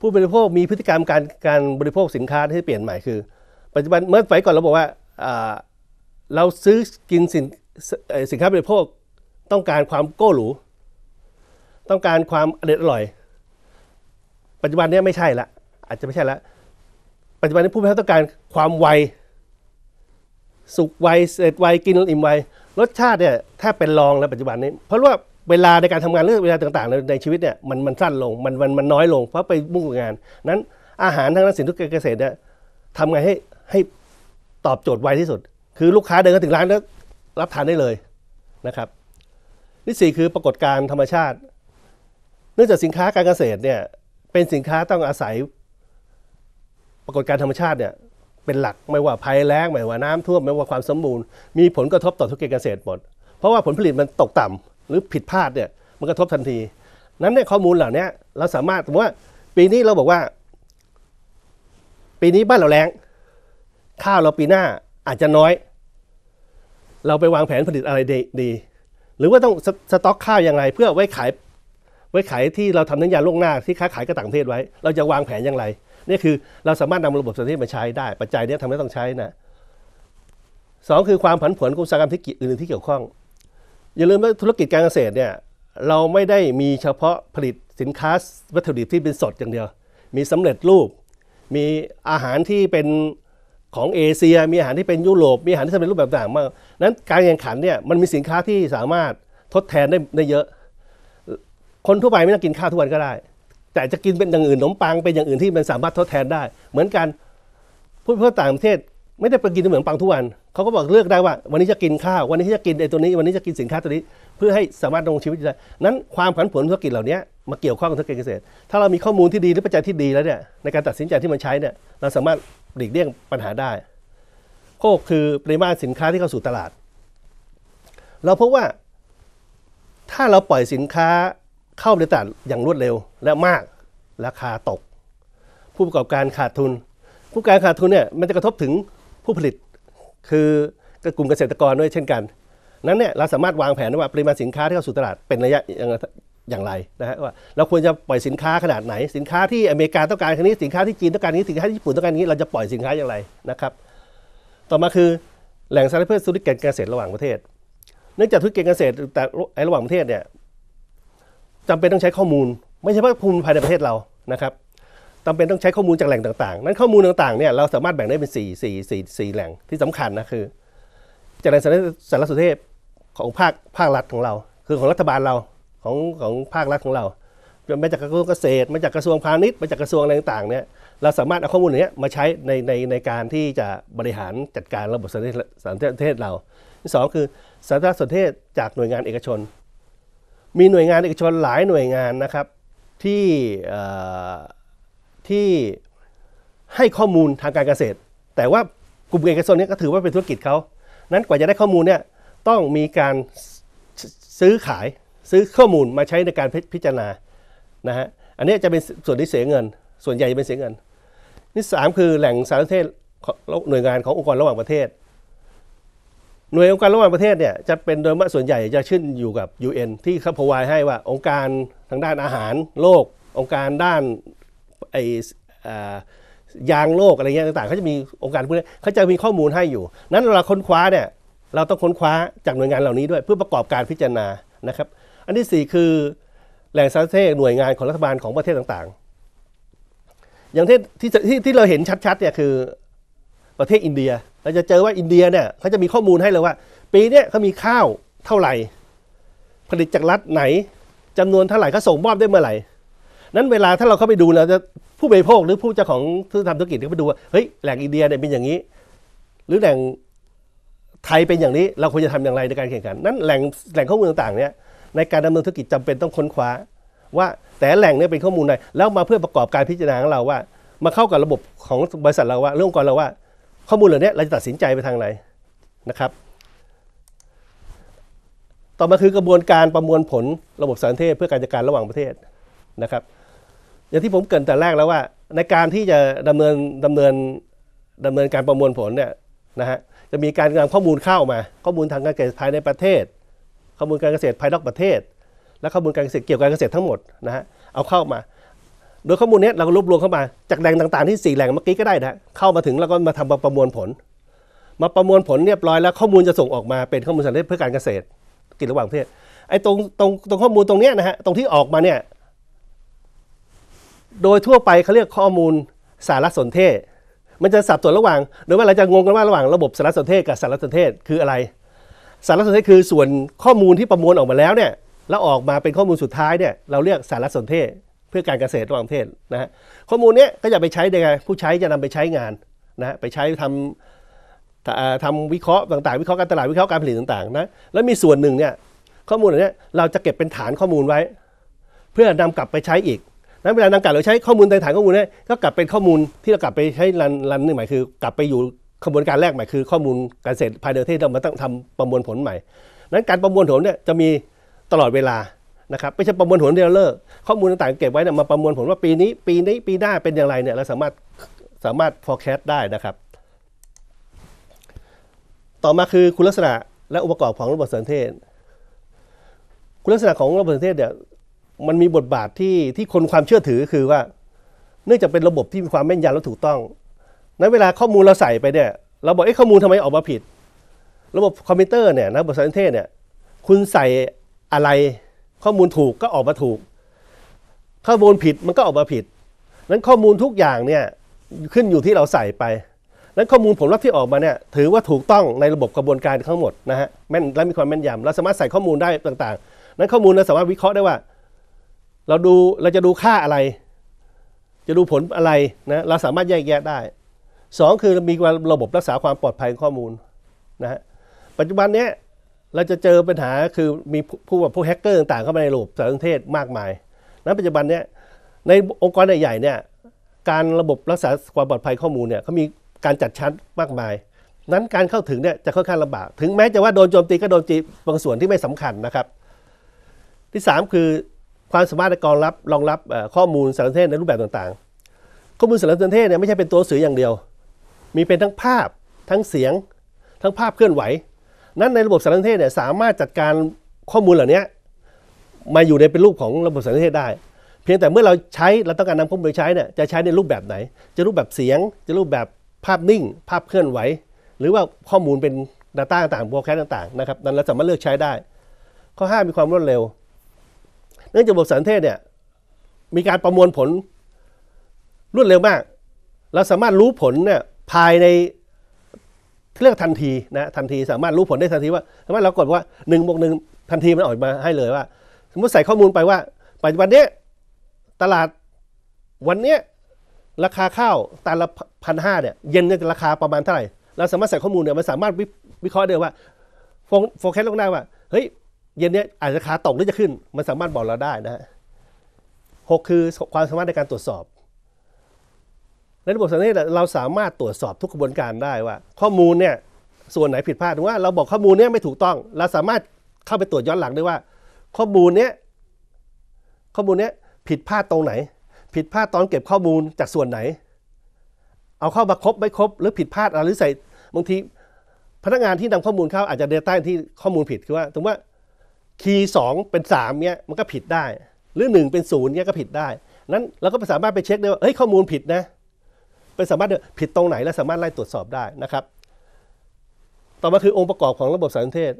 ผู้บริโภคมีพฤติกรรมการการบริโภคสินค้าที่เปลี่ยนใหม่คือปัจจุบันเมื่อไฟก่อนเราบอกว่าเราซื้อกินสินสินค้าบริโภคต้องการความโก้หรูต้องการความอเด็ดอร่อย ปัจจุบันนี้ไม่ใช่ละอาจจะไม่ใช่ละปัจจุบันนี้ผู้บริโภคต้องการความไวสุกไวเสร็จไวกินอิ่มไวรสชาติเนี่ยแทบเป็นรองแล้วปัจจุบันนี้ เพราะว่าเวลาในการทำงานเรื่องเวลาต่าง ๆ ในในชีวิตเนี่ยมันมันสั้นลงมันมันมันน้อยลงเพราะไปมุ่งกับงาน นั้นอาหารทั้งนั้นสินค้าเกษตรเนี่ยทำไงให้ให้ตอบโจทย์ไวที่สุด คือลูกค้าเดินถึงร้านแล้วรับทานได้เลยนะครับนี่สี่คือปรากฏการธรรมชาติ เนื่องจากสินค้าการเกษตรเนี่ยเป็นสินค้าต้องอาศัย ปรากฏการธรรมชาติเนี่ยเป็นหลักไม่ว่าภัยแล้งไม่ว่าน้ำท่วมไม่ว่าความสมบูรณ์มีผลกระทบต่อธุรกิจเกษตรหมดเพราะว่าผลผลิตมันตกต่ำ หรือผิดพลาดเนี่ยมันกระทบทันทีนั้นเนี่ยข้อมูลเหล่านี้เราสามารถสมมติว่าปีนี้เราบอกว่าปีนี้บ้านเราแล้งข้าวเราปีหน้าอาจจะน้อย เราไปวางแผนผลิตอะไรดีหรือว่าต้องสต็อกข้าวอย่างไรเพื่อไว้ขายไว้ขายที่เราทำนัญญาล่วงหน้าที่ค้าขายกับต่างประเทศไว้ เราจะวางแผนอย่างไรนี่คือเราสามารถนำระบบสนเทิมาใช้ได้ปัจจัยนี้ทำให้ต้องใช้นะสองคือความผันผวนของอุตสาหกรรมที่อื่นที่เกี่ยวข้อง อย่าลืมว่าธุรกิจการเกษตรเนี่ยเราไม่ได้มีเฉพาะผลิตสินค้า วัตถุดิบที่เป็นสดอย่างเดียว มีสำเร็จรูป มีอาหารที่เป็นของเอเชียมีอาหารที่เป็นยุโรป มีอาหารที่เป็นรูปแบบต่างมาก นั้นการแข่งขันเนี่ยมันมีสินค้าที่สามารถทดแทนได้ได้เยอะ คนทั่วไปไม่ต้องกินข้าวทุกวันก็ได้แต่จะกินเป็นอย่างอื่นขนมปัง เป็นอย่างอื่นที่มันสามารถทดแทนได้ เหมือนกันผู้เพื่อต่างประเทศ ไม่ได้ไปกินเหมือนปังทุกวันเขาก็บอกเลือกได้ว่าวันนี้จะกินข้าววันนี้จะกินไอ้ตัวนี้ วันนี้จะกินสินค้าตัวนี้ เพื่อให้สามารถดำรงชีวิตได้นั้น ความผันผวนธุรกิจเหล่านี้มาเกี่ยวข้องกับธุรกิจเกษตร ถ้าเรามีข้อมูลที่ดีหรือปัจจัยที่ดีแล้วเนี่ยในการตัดสินใจที่มันใช้เนี่ยเราสามารถหลีกเลี่ยงปัญหาได้ก็คือปริมาณสินค้าที่เข้าสู่ตลาด เราพบว่าถ้าเราปล่อยสินค้าเข้าบริษัทอย่างรวดเร็วและมาก ราคาตก ผู้ประกอบการขาดทุน ผู้การขาดทุนเนี่ยมันจะกระทบถึงผู้ผลิตคือกลุ่มเกษตรกรด้วยเช่นกันนั้นเนี่ยเราสามารถวางแผนว่าปริมาณสินค้าที่เข้าสู่ตลาดเป็นระยะอย่างไรนะฮะว่าเราควรจะปล่อยสินค้าขนาดไหนสินค้าที่อเมริกาต้องการคันนี้สินค้าที่จีนต้องการนี้สินค้าที่ญี่ปุ่นต้องการนี้เราจะปล่อยสินค้าอย่างไรนะครับต่อมาคือแหล่งสารพ่อธุรกิจการเกษตรระหว่างประเทศเนื่องจากธุรกิจการเกษตรแต่ระหว่างประเทศเนี่ยจำเป็นต้องใช้ข้อมูลไม่ใช่เพืาะข้อมูลภายในประเทศเรานะครับจำเป็นต้องใช้ข้อมูลจากแหล่งต่างๆ นั้นข้อมูลต่างๆเนี่ยเราสามารถแบ่งได้เป็น 4 4 4 4 แหล่งที่สำคัญนะคือจากแหล่งสารสนเทศของภาคภาครัฐของเรา คือของรัฐบาลเราของของภาครัฐของเรามาจากกระทรวงเกษตร มาจากกระทรวงพาณิชย์มาจากกระทรวงอะไรต่างๆเนี่ยเราสามารถเอาข้อมูลนี้มาใช้ในในในการที่จะบริหารจัดการระบบสารสนเทศเราที่สองคือสารสนเทศจากหน่วยงานเอกชนมีหน่วยงานเอกชนหลายหน่วยงานนะครับที่ที่ให้ข้อมูลทางการเกษตร แต่ว่ากลุ่มเอกชนนี้ก็ถือว่าเป็นธุรกิจเขา นั้นกว่าจะได้ข้อมูลเนี่ยต้องมีการซื้อขายซื้อข้อมูลมาใช้ในการพิจารณานะฮะอันนี้จะเป็นส่วนที่เสียเงิน ส่วนใหญ่จะเป็นเสียเงินนี่สามคือแหล่งสารสนเทศหน่วยงานขององค์กรระหว่างประเทศหน่วยองค์การระหว่างประเทศเนี่ยจะเป็นโดยมากส่วนใหญ่จะชื่นอยู่กับ UN ที่เขาพวายให้ว่าองค์การทางด้านอาหารโลกองค์การด้านไอยางโลกอะไรเงี้ยต่างๆเขาจะมีองค์การพวกนี้เขาจะมีข้อมูลให้อยู่ นั้นเราค้นคว้าเนี่ยเราต้องค้นคว้าจากหน่วยงานเหล่านี้ด้วย เพื่อประกอบการพิจารณานะครับ อันที่ 4 คือแหล่งสารเทหน่วยงานของรัฐบาลของประเทศต่างๆ อย่างที่ที่ที่เราเห็นชัดๆเนี่ยคือประเทศอินเดียเราจะเจอว่าอินเดียเนี่ยเขาจะมีข้อมูลให้เลยว่าปีนี้เขามีข้าวเท่าไหร่ผลิตจากรัฐไหน จำนวนเท่าไหร่เขาส่งมอบได้เมื่อไหร่นั้นเวลาถ้าเราเข้าไปดูเราจะผู้บริโภคหรือผู้เจ้าของที่ทำธุรกิจเขาไปดูว่าเฮ้ยแหล่งอินเดียเนี่ยเป็นอย่างนี้ หรือแหล่งไทยเป็นอย่างนี้เราควรจะทำอย่างไรในการแข่งขัน นั้นแหล่งแหล่งข้อมูลต่างๆเนี่ยในการดำเนินธุรกิจจำเป็นต้องค้นคว้าว่าแต่แหล่งเนี่ยเป็นข้อมูลอะไรแล้วมาเพื่อประกอบการพิจารณาของเราว่า มาเข้ากับระบบของบริษัทเราว่าเรื่องก่อนเราว่าข้อมูลเหล่านี้เราจะตัดสินใจไปทางไหนนะครับ ต่อมาคือกระบวนการประมวลผลระบบสารเทศเพื่อการจัดการระหว่างประเทศนะครับ อย่างที่ผมเกริ่นแต่แรกแล้วว่าในการที่จะดำเนินดำเนินดำเนินการประมวลผลเนี่ยนะฮะจะมีการนำข้อมูลเข้ามา ข้อมูลทางการเกษตรภายในประเทศ ข้อมูลการเกษตรภายนอกประเทศ และข้อมูลการเกษตรเกี่ยวกับการเกษตรทั้งหมดนะฮะเอาเข้ามาโดยข้อมูลนี้เราก็รวบรวมเข้ามา จากแหล่งต่างๆที่ 4แหล่งเมื่อกี้ก็ได้นะเข้ามาถึงแล้วก็มาทำประมวลผล มาประมวลผลเรียบร้อยแล้ว ข้อมูลจะส่งออกมาเป็นข้อมูลสารเพื่อการเกษตรกิจระหว่างประเทศไอ้ตรงตรงตรงข้อมูลตรงเนี้ยนะฮะตรงที่ออกมาเนี่ยโดยทั่วไปเขาเรียกข้อมูลสารสนเทศ มันจะสับสนระหว่างโดยว่าเราจะงงกันว่าระหว่างระบบสารสนเทศกับสารสนเทศคืออะไร สารสนเทศคือส่วนข้อมูลที่ประมวลออกมาแล้วเนี่ยแล้วออกมาเป็นข้อมูลสุดท้ายเนี่ยเราเรียกสารสนเทศเพื่อการเกษตรระหว่างประเทศนะฮะข้อมูลเนี้ยก็อย่าไปใช้ใ้ไงผู้ใช้จะนำไปใช้งานนะไปใช้ทำทำวิเคราะห์ต่างๆวิเคราะห์การตลาดวิเคราะห์การผลิตต่างๆนะแล้วมีส่วนหนึ่งเนี่ยข้อมูลเหล่านี้เราจะเก็บเป็นฐานข้อมูลไว้ เพื่อนำกลับไปใช้อีกนั้นเวลานำกลับเราใช้ข้อมูลในฐานข้อมูลนี้ก็กลับเป็นข้อมูลที่เรากลับไปใช้รันรันนี่หมายคือกลับไปอยู่ขบวนการแรกหมายคือข้อมูลการเกษตรภายในประเทศเรามาต้องทำประมวลผลใหม่นั้นการประมวลผลเนี่ยจะมีตลอดเวลานะครับไม่ใช่ประมวลผลเดียวเลิกข้อมูลต่างๆเก็บไว้นะ่มาประมวลผลว่าปีนี้ปีนี้ปีหน้าเป็นอย่างไรเนี่ยเราสามารถสามารถ forecast ได้นะครับ ต่อมาคือคุณลักษณะและอุปกรณ์ของระบบสนเทศ คุณลักษณะของระบบสนเทศเนี่ย มันมีบทบาทที่ที่คนความเชื่อถือคือว่า เนื่องจากเป็นระบบที่มีความแม่นยำและถูกต้องนนเวลาข้อมูลเราใส่ไปเนี่ยเราบอกไอ้ข้อมูลทำไมออกมาผิด ระบบคอมพิวเตอร์เนี่ยนะระบบสนเทศเนี่ยคุณใส่อะไรข้อมูลถูกก็ออกมาถูกข้อมูลผิดมันก็ออกมาผิดนั้นข้อมูลทุกอย่างเนี่ยขึ้นอยู่ที่เราใส่ไปนั้นข้อมูลผลลัพธ์ที่ออกมาเนี่ยถือว่าถูกต้องในระบบกระบวนการทั้งหมดนะฮะแม่นและมีความแม่นยำเราสามารถใส่ข้อมูลได้ต่างๆนั้นข้อมูลเราสามารถวิเคราะห์ได้ว่า เราดูเราจะดูค่าอะไร จะดูผลอะไรนะเราสามารถแยกแยะได้ 2 คือมีระบบรักษาความปลอดภัยของข้อมูลนะฮะปัจจุบันเนี้ยเราจะเจอปัญหาคือมีผู้แบบพวกแฮกเกอร์ต่างๆเข้ามาในระบบสารสนเทศมากมายณปัจจุบันเนี่ยในองค์กรใหญ่ๆเนี่ยการระบบรักษาความปลอดภัยข้อมูลเนี่ยเขามีการจัดชั้นมากมาย นั้นการเข้าถึงเนี่ยจะค่อนข้างลำบาก ถึงแม้จะว่าโดนโจมตีก็โดนจีบางส่วนที่ไม่สำคัญนะครับ ที่ 3 คือความสามารถในการรับรองรับข้อมูลสารสนเทศในรูปแบบต่าง ๆ ข้อมูลสารสนเทศเนี่ยไม่ใช่เป็นตัวสื่ออย่างเดียว มีเป็นทั้งภาพทั้งเสียงทั้งภาพเคลื่อนไหวนั้นในระบบสารสนเทศเนี่ยสามารถจัดการข้อมูลเหล่านี้มาอยู่ในเป็นรูปของระบบสารสนเทศได้ เพียงแต่เมื่อเราใช้เราต้องการนำข้อมูลไปใช้เนี่ยจะใช้ในรูปแบบไหน จะรูปแบบเสียง จะรูปแบบภาพนิ่ง ภาพเคลื่อนไหวหรือว่าข้อมูลเป็น Data ต่างๆโปรแคมต่างๆนะครับนั้นเราสามารถเลือกใช้ได้ ข้อ5มีความรวดเร็วเนื่องจากระบบสารสนเทศเนี่ยมีการประมวลผลรวดเร็วมาก เราสามารถรู้ผลเนี่ยภายในเลือกทันทีนะทันทีสามารถรู้ผลได้ทันทีว่าสามารถเรากดว่า1นึ่งบวกหนึ่งทันทีมันออกมาให้เลยว่า สมมติใส่ข้อมูลไปว่าปัจจุบันเนี้ยตลาดวันเนี้ยราคาข้าวตันละพันห้าเนี่ยเย็นเนี่ยราคาประมาณเท่าไหร่เราสามารถใส่ข้อมูลเนี่ยมันสามารถวิเคราะห์ได้ว่าโฟกัสลงได้ว่า เฮ้ยเย็นเนี้ยอาจจะราคาตกหรือจะขึ้นมันสามารถบอกเราได้นะหกคือความสามารถในการตรวจสอบระบบสันนิษฐานเราสามารถตรวจสอบทุกกระบวนการได้ว่า ข้อมูลเนี่ยส่วนไหนผิดพลาดว่าเราบอกข้อมูลเนี่ยไม่ถูกต้อง เราสามารถเข้าไปตรวจย้อนหลังได้ว่า ข้อมูลเนี่ยข้อมูลเนี่ยผิดพลาดตรงไหน ผิดพลาดตอนเก็บข้อมูลจากส่วนไหน เอาเข้ามาครบไม่ครบ หรือผิดพลาดอะไรหรือใส่บางที พนักงานที่นำข้อมูลเข้าอาจจะเดต้าที่ข้อมูลผิดคือว่าถึงว่าคีย์สองเป็นสามเนี่ยมันก็ผิดได้ หรือหนึ่งเป็นศูนย์เนี่ยก็ผิดได้นั้นเราก็สามารถไปเช็คได้ว่าเฮ้ยข้อมูลผิดนะไปสามารถผิดตรงไหนและสามารถไล่ตรวจสอบได้นะครับ ต่อมาคือองค์ประกอบของระบบสารสนเทศ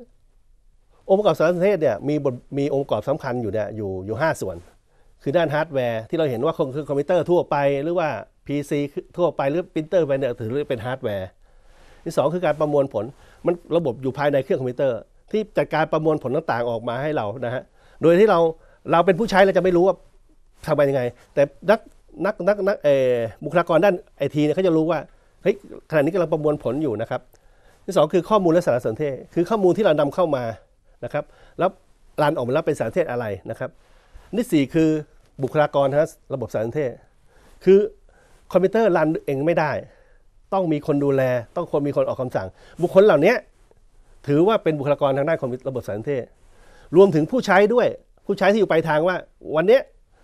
องค์ประกอบสารสนเทศเนี่ยมีมีองค์ประกอบสำคัญอยู่เนี่ยอยู่อยู่หส่วน คือด้านฮาร์ดแวร์ที่เราเห็นว่าคือคอมพิวเตอร์ทั่วไป หรือว่า PC ทั่วไปหรือปรินเตอร์ไปเนี่ยถือเป็นฮาร์ดแวร์ที่ 2 คือการประมวลผล มันระบบอยู่ภายในเครื่องคอมพิวเตอร์ ที่จัดการประมวลผลต่างๆออกมาให้เรานะฮะโดยที่เราเราเป็นผู้ใช้เราจะไม่รู้ว่าทำไปยังไงแต่นักนักนักนักเออบุคลากรด้านไอทีเนี่ยเขาจะรู้ว่าเฮ้ยขณะนี้กำลังประมวลผลอยู่นะครับที่สองคือข้อมูลและสารสนเทศ คือข้อมูลที่เรานำเข้ามานะครับ แล้วรันออกมาแล้วเป็นสารสนเทศอะไรนะครับนี่สี่คือบุคลากรฮะระบบสารสนเทศ คือคอมพิวเตอร์รันเองไม่ได้ ต้องมีคนดูแล ต้องคนมีคนออกคำสั่ง บุคคลเหล่านี้ถือว่าเป็นบุคลากรทางด้านของระบบสารสนเทศ รวมถึงผู้ใช้ด้วยผู้ใช้ที่อยู่ปลายทางว่าวันนี้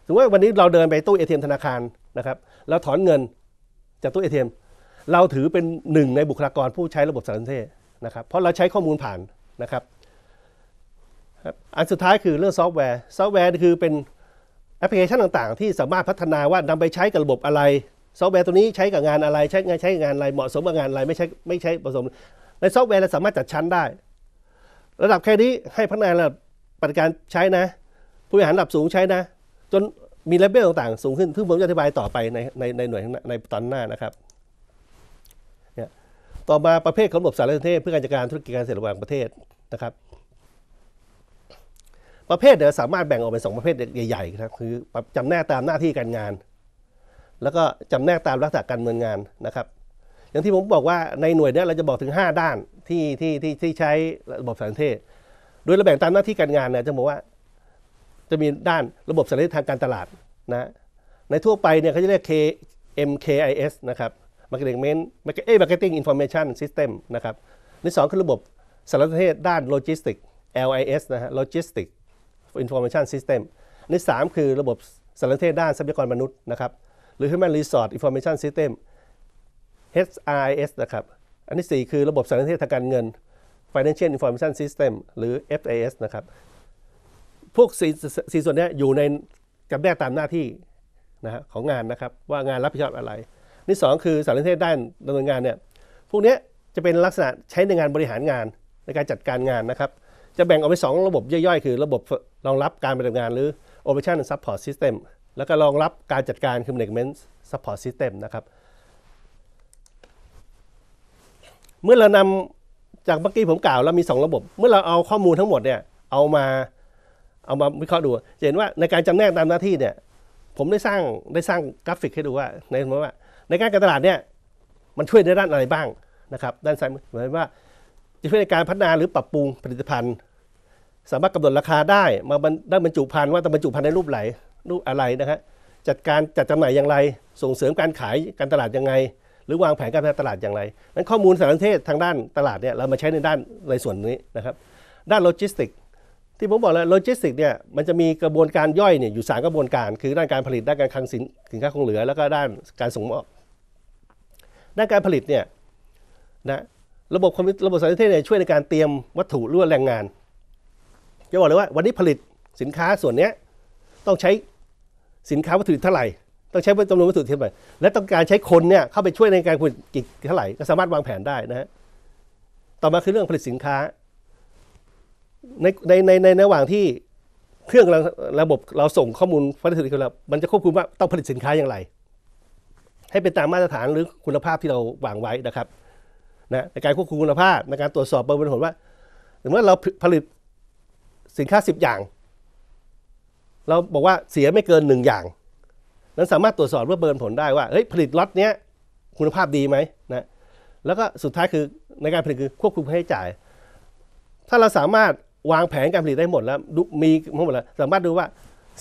สมมติว่าวันนี้เราเดินไปตู้เอทีเอ็มธนาคารนะครับ แล้วถอนเงินจากตู้เอทีเอ็มเราถือเป็นหนึ่งในบุคลากรผู้ใช้ระบบสารสนเทศนะครับเพราะเราใช้ข้อมูลผ่านนะครับอันสุดท้ายคือเรื่องซอฟต์แวร์ ซอฟต์แวร์คือเป็นแอปพลิเคชันต่างๆ ที่สามารถพัฒนาว่านำไปใช้กับระบบอะไรซอฟต์แวร์ตัวนี้ใช้กับงานอะไร ใช้งานใช้งานอะไร เหมาะสมกับงานอะไรไม่ใช่ไม่ใช้ผสม ในซอฟต์แวร์เราสามารถจัดชั้นได้ ระดับแค่นี้ให้พนักงานระดับปฏิการใช้นะ ผู้บริหารระดับสูงใช้นะจนมีเลเวลต่างๆสูงขึ้นซึ่งผมจะอธิบายต่อไปในในในหน่วยในตอนหน้านะครับเนี่ยต่อมาประเภทของระบบสารสนเทศเพื่อการจัดการธุรกิจการเสรตรระหว่างประเทศนะครับ ประเภทเดี๋ยวสามารถแบ่งออกเป็นสองประเภทใหญ่ๆนะครับ คือจำแนกตามหน้าที่การงาน แล้วก็จำแนกตามลักษณะการเมืองงานนะครับ อย่างที่ผมบอกว่าในหน่วยนี้เราจะบอกถึง 5 ด้าน ที่ที่ที่ที่ใช้ระบบสารสนเทศ โดยเราแบ่งตามหน้าที่การงานเนี่ยจะบอกว่าจะมีด้านระบบสารทศทางการตลาดนะในทั่วไปเนี่ยเขาจะเรียก KMKIS นะครับ Marketing Marketing Information System นะครับในสองคือระบบสารเทศด้านโลจิสติก LIS นะฮะ Logistic Information System ในสามคือระบบสารเทศด้านทรัพยากรมนุษย์นะครับหรือ Human Resource Information System HRIS นะครับอันที่4คือระบบสารเทศทางการเงิน Financial Information System หรือ FIS นะครับพวกสีสส่วนนี้อยู่ในจำแนกตามหน้าที่นะฮะของงานนะครับ ว่างานรับผิดชอบอะไร นี่สองคือ สารเทศด้านดำเนินงานเนี่ยพวกนี้จะเป็นลักษณะใช้ในงานบริหารงานในการจัดการงานนะครับ จะแบ่งออกเป็นสองระบบย่อยๆ คือระบบรองรับการปฏิบัติงานหรือ operation support system แล้วก็รองรับการจัดการคือ management support system นะครับ เมื่อเรานำจากเมื่อกี้ผมกล่าวแล้วมี 2 ระบบ เมื่อเราเอาข้อมูลทั้งหมดเนี่ยเอามาเอามาวิเคราะห์ดู จะเห็นว่าในการจำแนกตามหน้าที่เนี่ยผมได้สร้างได้สร้างกราฟิกให้ดูว่าในสมมติว่า ในการการตลาดเนี่ยมันช่วยในด้านอะไรบ้าง นะครับด้านซ้ายหมายว่าจะช่วยในการพัฒนาหรือปรับปรุงผลิตภัณฑ์ สามารถกำหนดราคาได้มาด้านบรรจุภัณฑ์ว่าต้องบรรจุภัณฑ์ในรูปไหนรูปอะไรนะครับ จัดการจัดจำหน่ายอย่างไรส่งเสริมการขายการตลาดยังไง หรือวางแผนการตลาดอย่างไร นั้นข้อมูลสารสนเทศทางด้านตลาดเนี่ยเรามาใช้ในด้านในส่วนนี้นะครับด้านโลจิสติกสที่ผมบอกแล้วโลจิสติกเนี่ยมันจะมีกระบวนการย่อยเนี่ยอยู่สามกระบวนการคือด้านการผลิตด้านการคลังสินสินค้าคงเหลือ แล้วก็ด้านการส่งมอบด้านการผลิตเนี่ยนะระบบคอมพิวระบบสารสนเทศเนี่ยช่วยในการเตรียมวัตถุรรือแรงงานจะบอกเลยว่า วันนี้ผลิตสินค้าส่วนนี้ต้องใช้สินค้าวัตถุเท่าไหร่ต้องใช้จำนวนวัตถุเท่าไหร่และต้องการใช้คนเนี่ยเข้าไปช่วยในการผลิตกี่เท่าไหร่ ก็สามารถวางแผนได้นะฮะต่อมาคือเรื่องผลิตสินค้าในในในในระหว่างที่เครื่องระระบบเราส่งข้อมูลพัสธุเรามันจะควบคุมว่าต้องผลิตสินค้าอย่างไร ให้เป็นตามมาตรฐานหรือคุณภาพที่เราวางไว้นะครับนะในการควบคุมคุณภาพ ในการตรวจสอบประเมินผลว่าถึงแว่าเราผลิตสินค้าสิบอย่าง เราบอกว่าเสียไม่เกินหนึ่งอย่างนั้นสามารถตรวจสอบเื่าเบิร์นผลได้ว่าเฮ้ยผลิตล็อตเนี้ยคุณภาพดีไหมนะแล้วก็สุดท้ายคือในการผลิตคือควบคุมค่าใช้จ่าย ถ้าเราสามารถวางแผนการผลิตได้หมดแล้วมีหมดแล้วสามารถดูว่า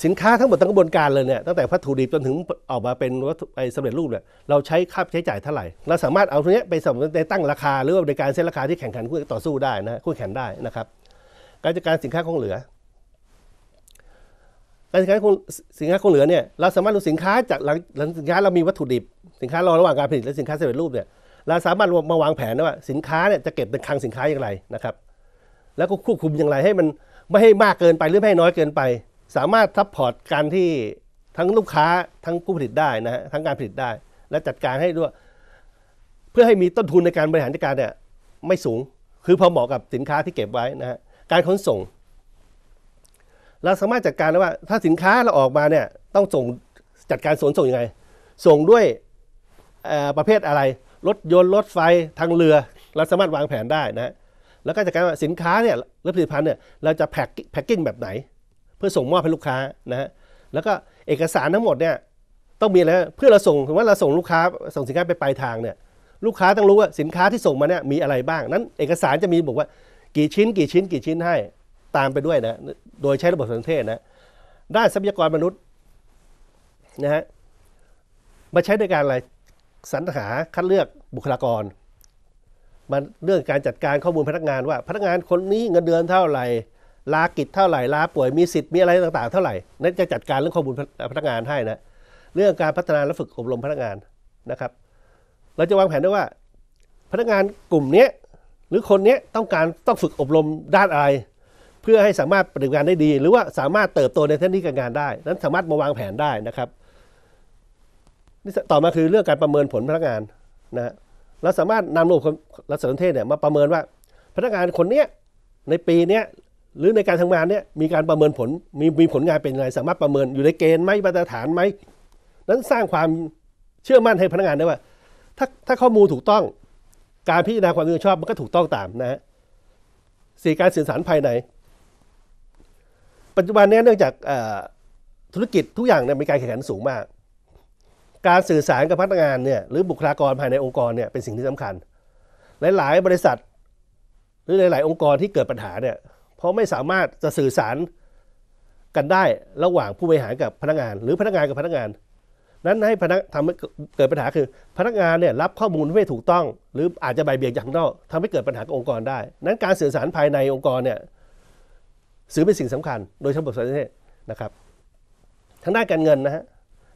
สินค้าทั้งหมดทั้งกระบวนการเลยเนี่ยตั้งแต่วัตถุดิบจนถึงออกมาเป็นวัตถุไอสำเร็จรูปเนี่ยเราใช้ค่าใช้จ่ายเท่าไหร่เราสามารถเอาตรงนี้ไปสำในตั้งราคาหรือว่าในการเซ็นราคาที่แข่งขันคู่ต่อสู้ได้นะคู่แข่งได้นะครับ การจัดการสินค้าคงเหลือ การจัดการสินค้าคงเหลือเนี่ยเราสามารถดูสินค้าจากหลังหลังสินค้าเรามีวัตถุดิบ สินค้ารอระหว่างการผลิตและสินค้าสำเร็จรูปเนี่ยเราสามารถมาวางแผนว่า สินค้าเนี่ยจะเก็บเป็นคลังสินค้าอย่างไรนะครับแล้วก็ควบคุมอย่างไรให้มันไม่ให้มากเกินไปหรือไม่ให้น้อยเกินไป สามารถซัพพอร์ตการที่ทั้งลูกค้า ทั้งผู้ผลิตได้นะฮะทั้งการผลิตได้ และจัดการให้ด้วยเพื่อให้มีต้นทุนในการบริหารจัดการเนี่ยไม่สูง คือพอเหมาะกับสินค้าที่เก็บไว้นะฮะการขนส่ง เราสามารถจัดการได้ว่าถ้าสินค้าเราออกมาเนี่ยต้องส่งจัดการส่งส่งยังไงส่งด้วยประเภทอะไร รถยนต์รถไฟทางเรือ เราสามารถวางแผนได้นะแล้วก็จากการสินค้าเนี่ยและผลิตภัณฑ์เนี่ยเราจะแพ็คแพ็คกิ้งแบบไหน เพื่อส่งมอบให้ลูกค้านะฮะแล้วก็เอกสารทั้งหมดเนี่ยต้องมีแล้วเพื่อเราส่งถึงว่าเราส่งลูกค้าส่งสินค้าไปปลายทางเนี่ยลูกค้าต้องรู้ว่าสินค้าที่ส่งมาเนี่ยมีอะไรบ้าง นั้น เอกสารจะมีบอกว่ากี่ชิ้น กี่ชิ้น กี่ชิ้นให้ตามไปด้วยนะโดยใช้ระบบสันเทศนะด้านทรัพยากรมนุษย์นะฮะมาใช้ในการอะไรสรรหาคัดเลือกบุคลากรมาเรื่องการจัดการข้อมูลพนักงานว่า พนักงานคนนี้เงินเดือนเท่าไหร่ ลากิจเท่าไหร่ ลาป่วย มีสิทธิ์มีอะไรต่างๆเท่าไหร่นั่นจะจัดการเรื่องข้อมูลพนักงานให้นะเรื่องการพัฒนาและฝึกอบรมพนักงานนะครับ เราจะวางแผนได้ว่า พนักงานกลุ่มนี้หรือคนนี้ต้องการต้องฝึกอบรมด้านอะไร เพื่อให้สามารถปฏิบัติงานได้ดี หรือว่าสามารถเติบโตในท้นที่การงานได้ นั้นสามารถมาวางแผนได้นะครับนี่ต่อมาคือเรื่องการประเมินผลพนักงานนะเราสามารถนำระบบรัฐสนเทศเนี่ยมาประเมินว่าพนักงานคนเนี้ยในปีเนี้ยหรือในการทำงานเนี่ยมีการประเมินผลมีมีผลงานเป็นยังไงสามารถประเมินอยู่ในเกณฑ์ไหมมาตรฐานไหมนั้นสร้างความเชื่อมั่นให้พนักงานได้ว่าถ้าถ้าข้อมูลถูกต้องการพิจารณาความรับผิดชอบมันก็ถูกต้องตามนะฮะสี่การสื่อสารภายในปัจจุบันนี้เนื่องจากธุรกิจทุกอย่างเนี่ยมีการแข่งขันสูงมากการสื่อสารกับพนักงานเนี่ยหรือบุคลากรภายในองค์ กรเนี่ยเป็นสิ่งที่สำคัญ หลาย ๆ บริษัทหรือหลาย ๆ องค์กรที่เกิดปัญหาเนี่ยเพราะไม่สามารถจะสื่อสารกันได้ระหว่างผู้บริหารกับพนักงาน หรือพนักงานกับพนักงาน นั้นให้พนักทำให้เกิดปัญหาคือพนักงานเนี่ยรับข้อมูลไม่ถูกต้อง หรืออาจจะใบเบี่ยงจากข้างนอกทำให้เกิดปัญหากับองค์กรได้ นั้นการสื่อสารภายในองค์กรเนี่ยถือเป็นสิ่งสำคัญโดยทั้งหมดปรนเทศนะครับทางด้านการเงินนะฮะ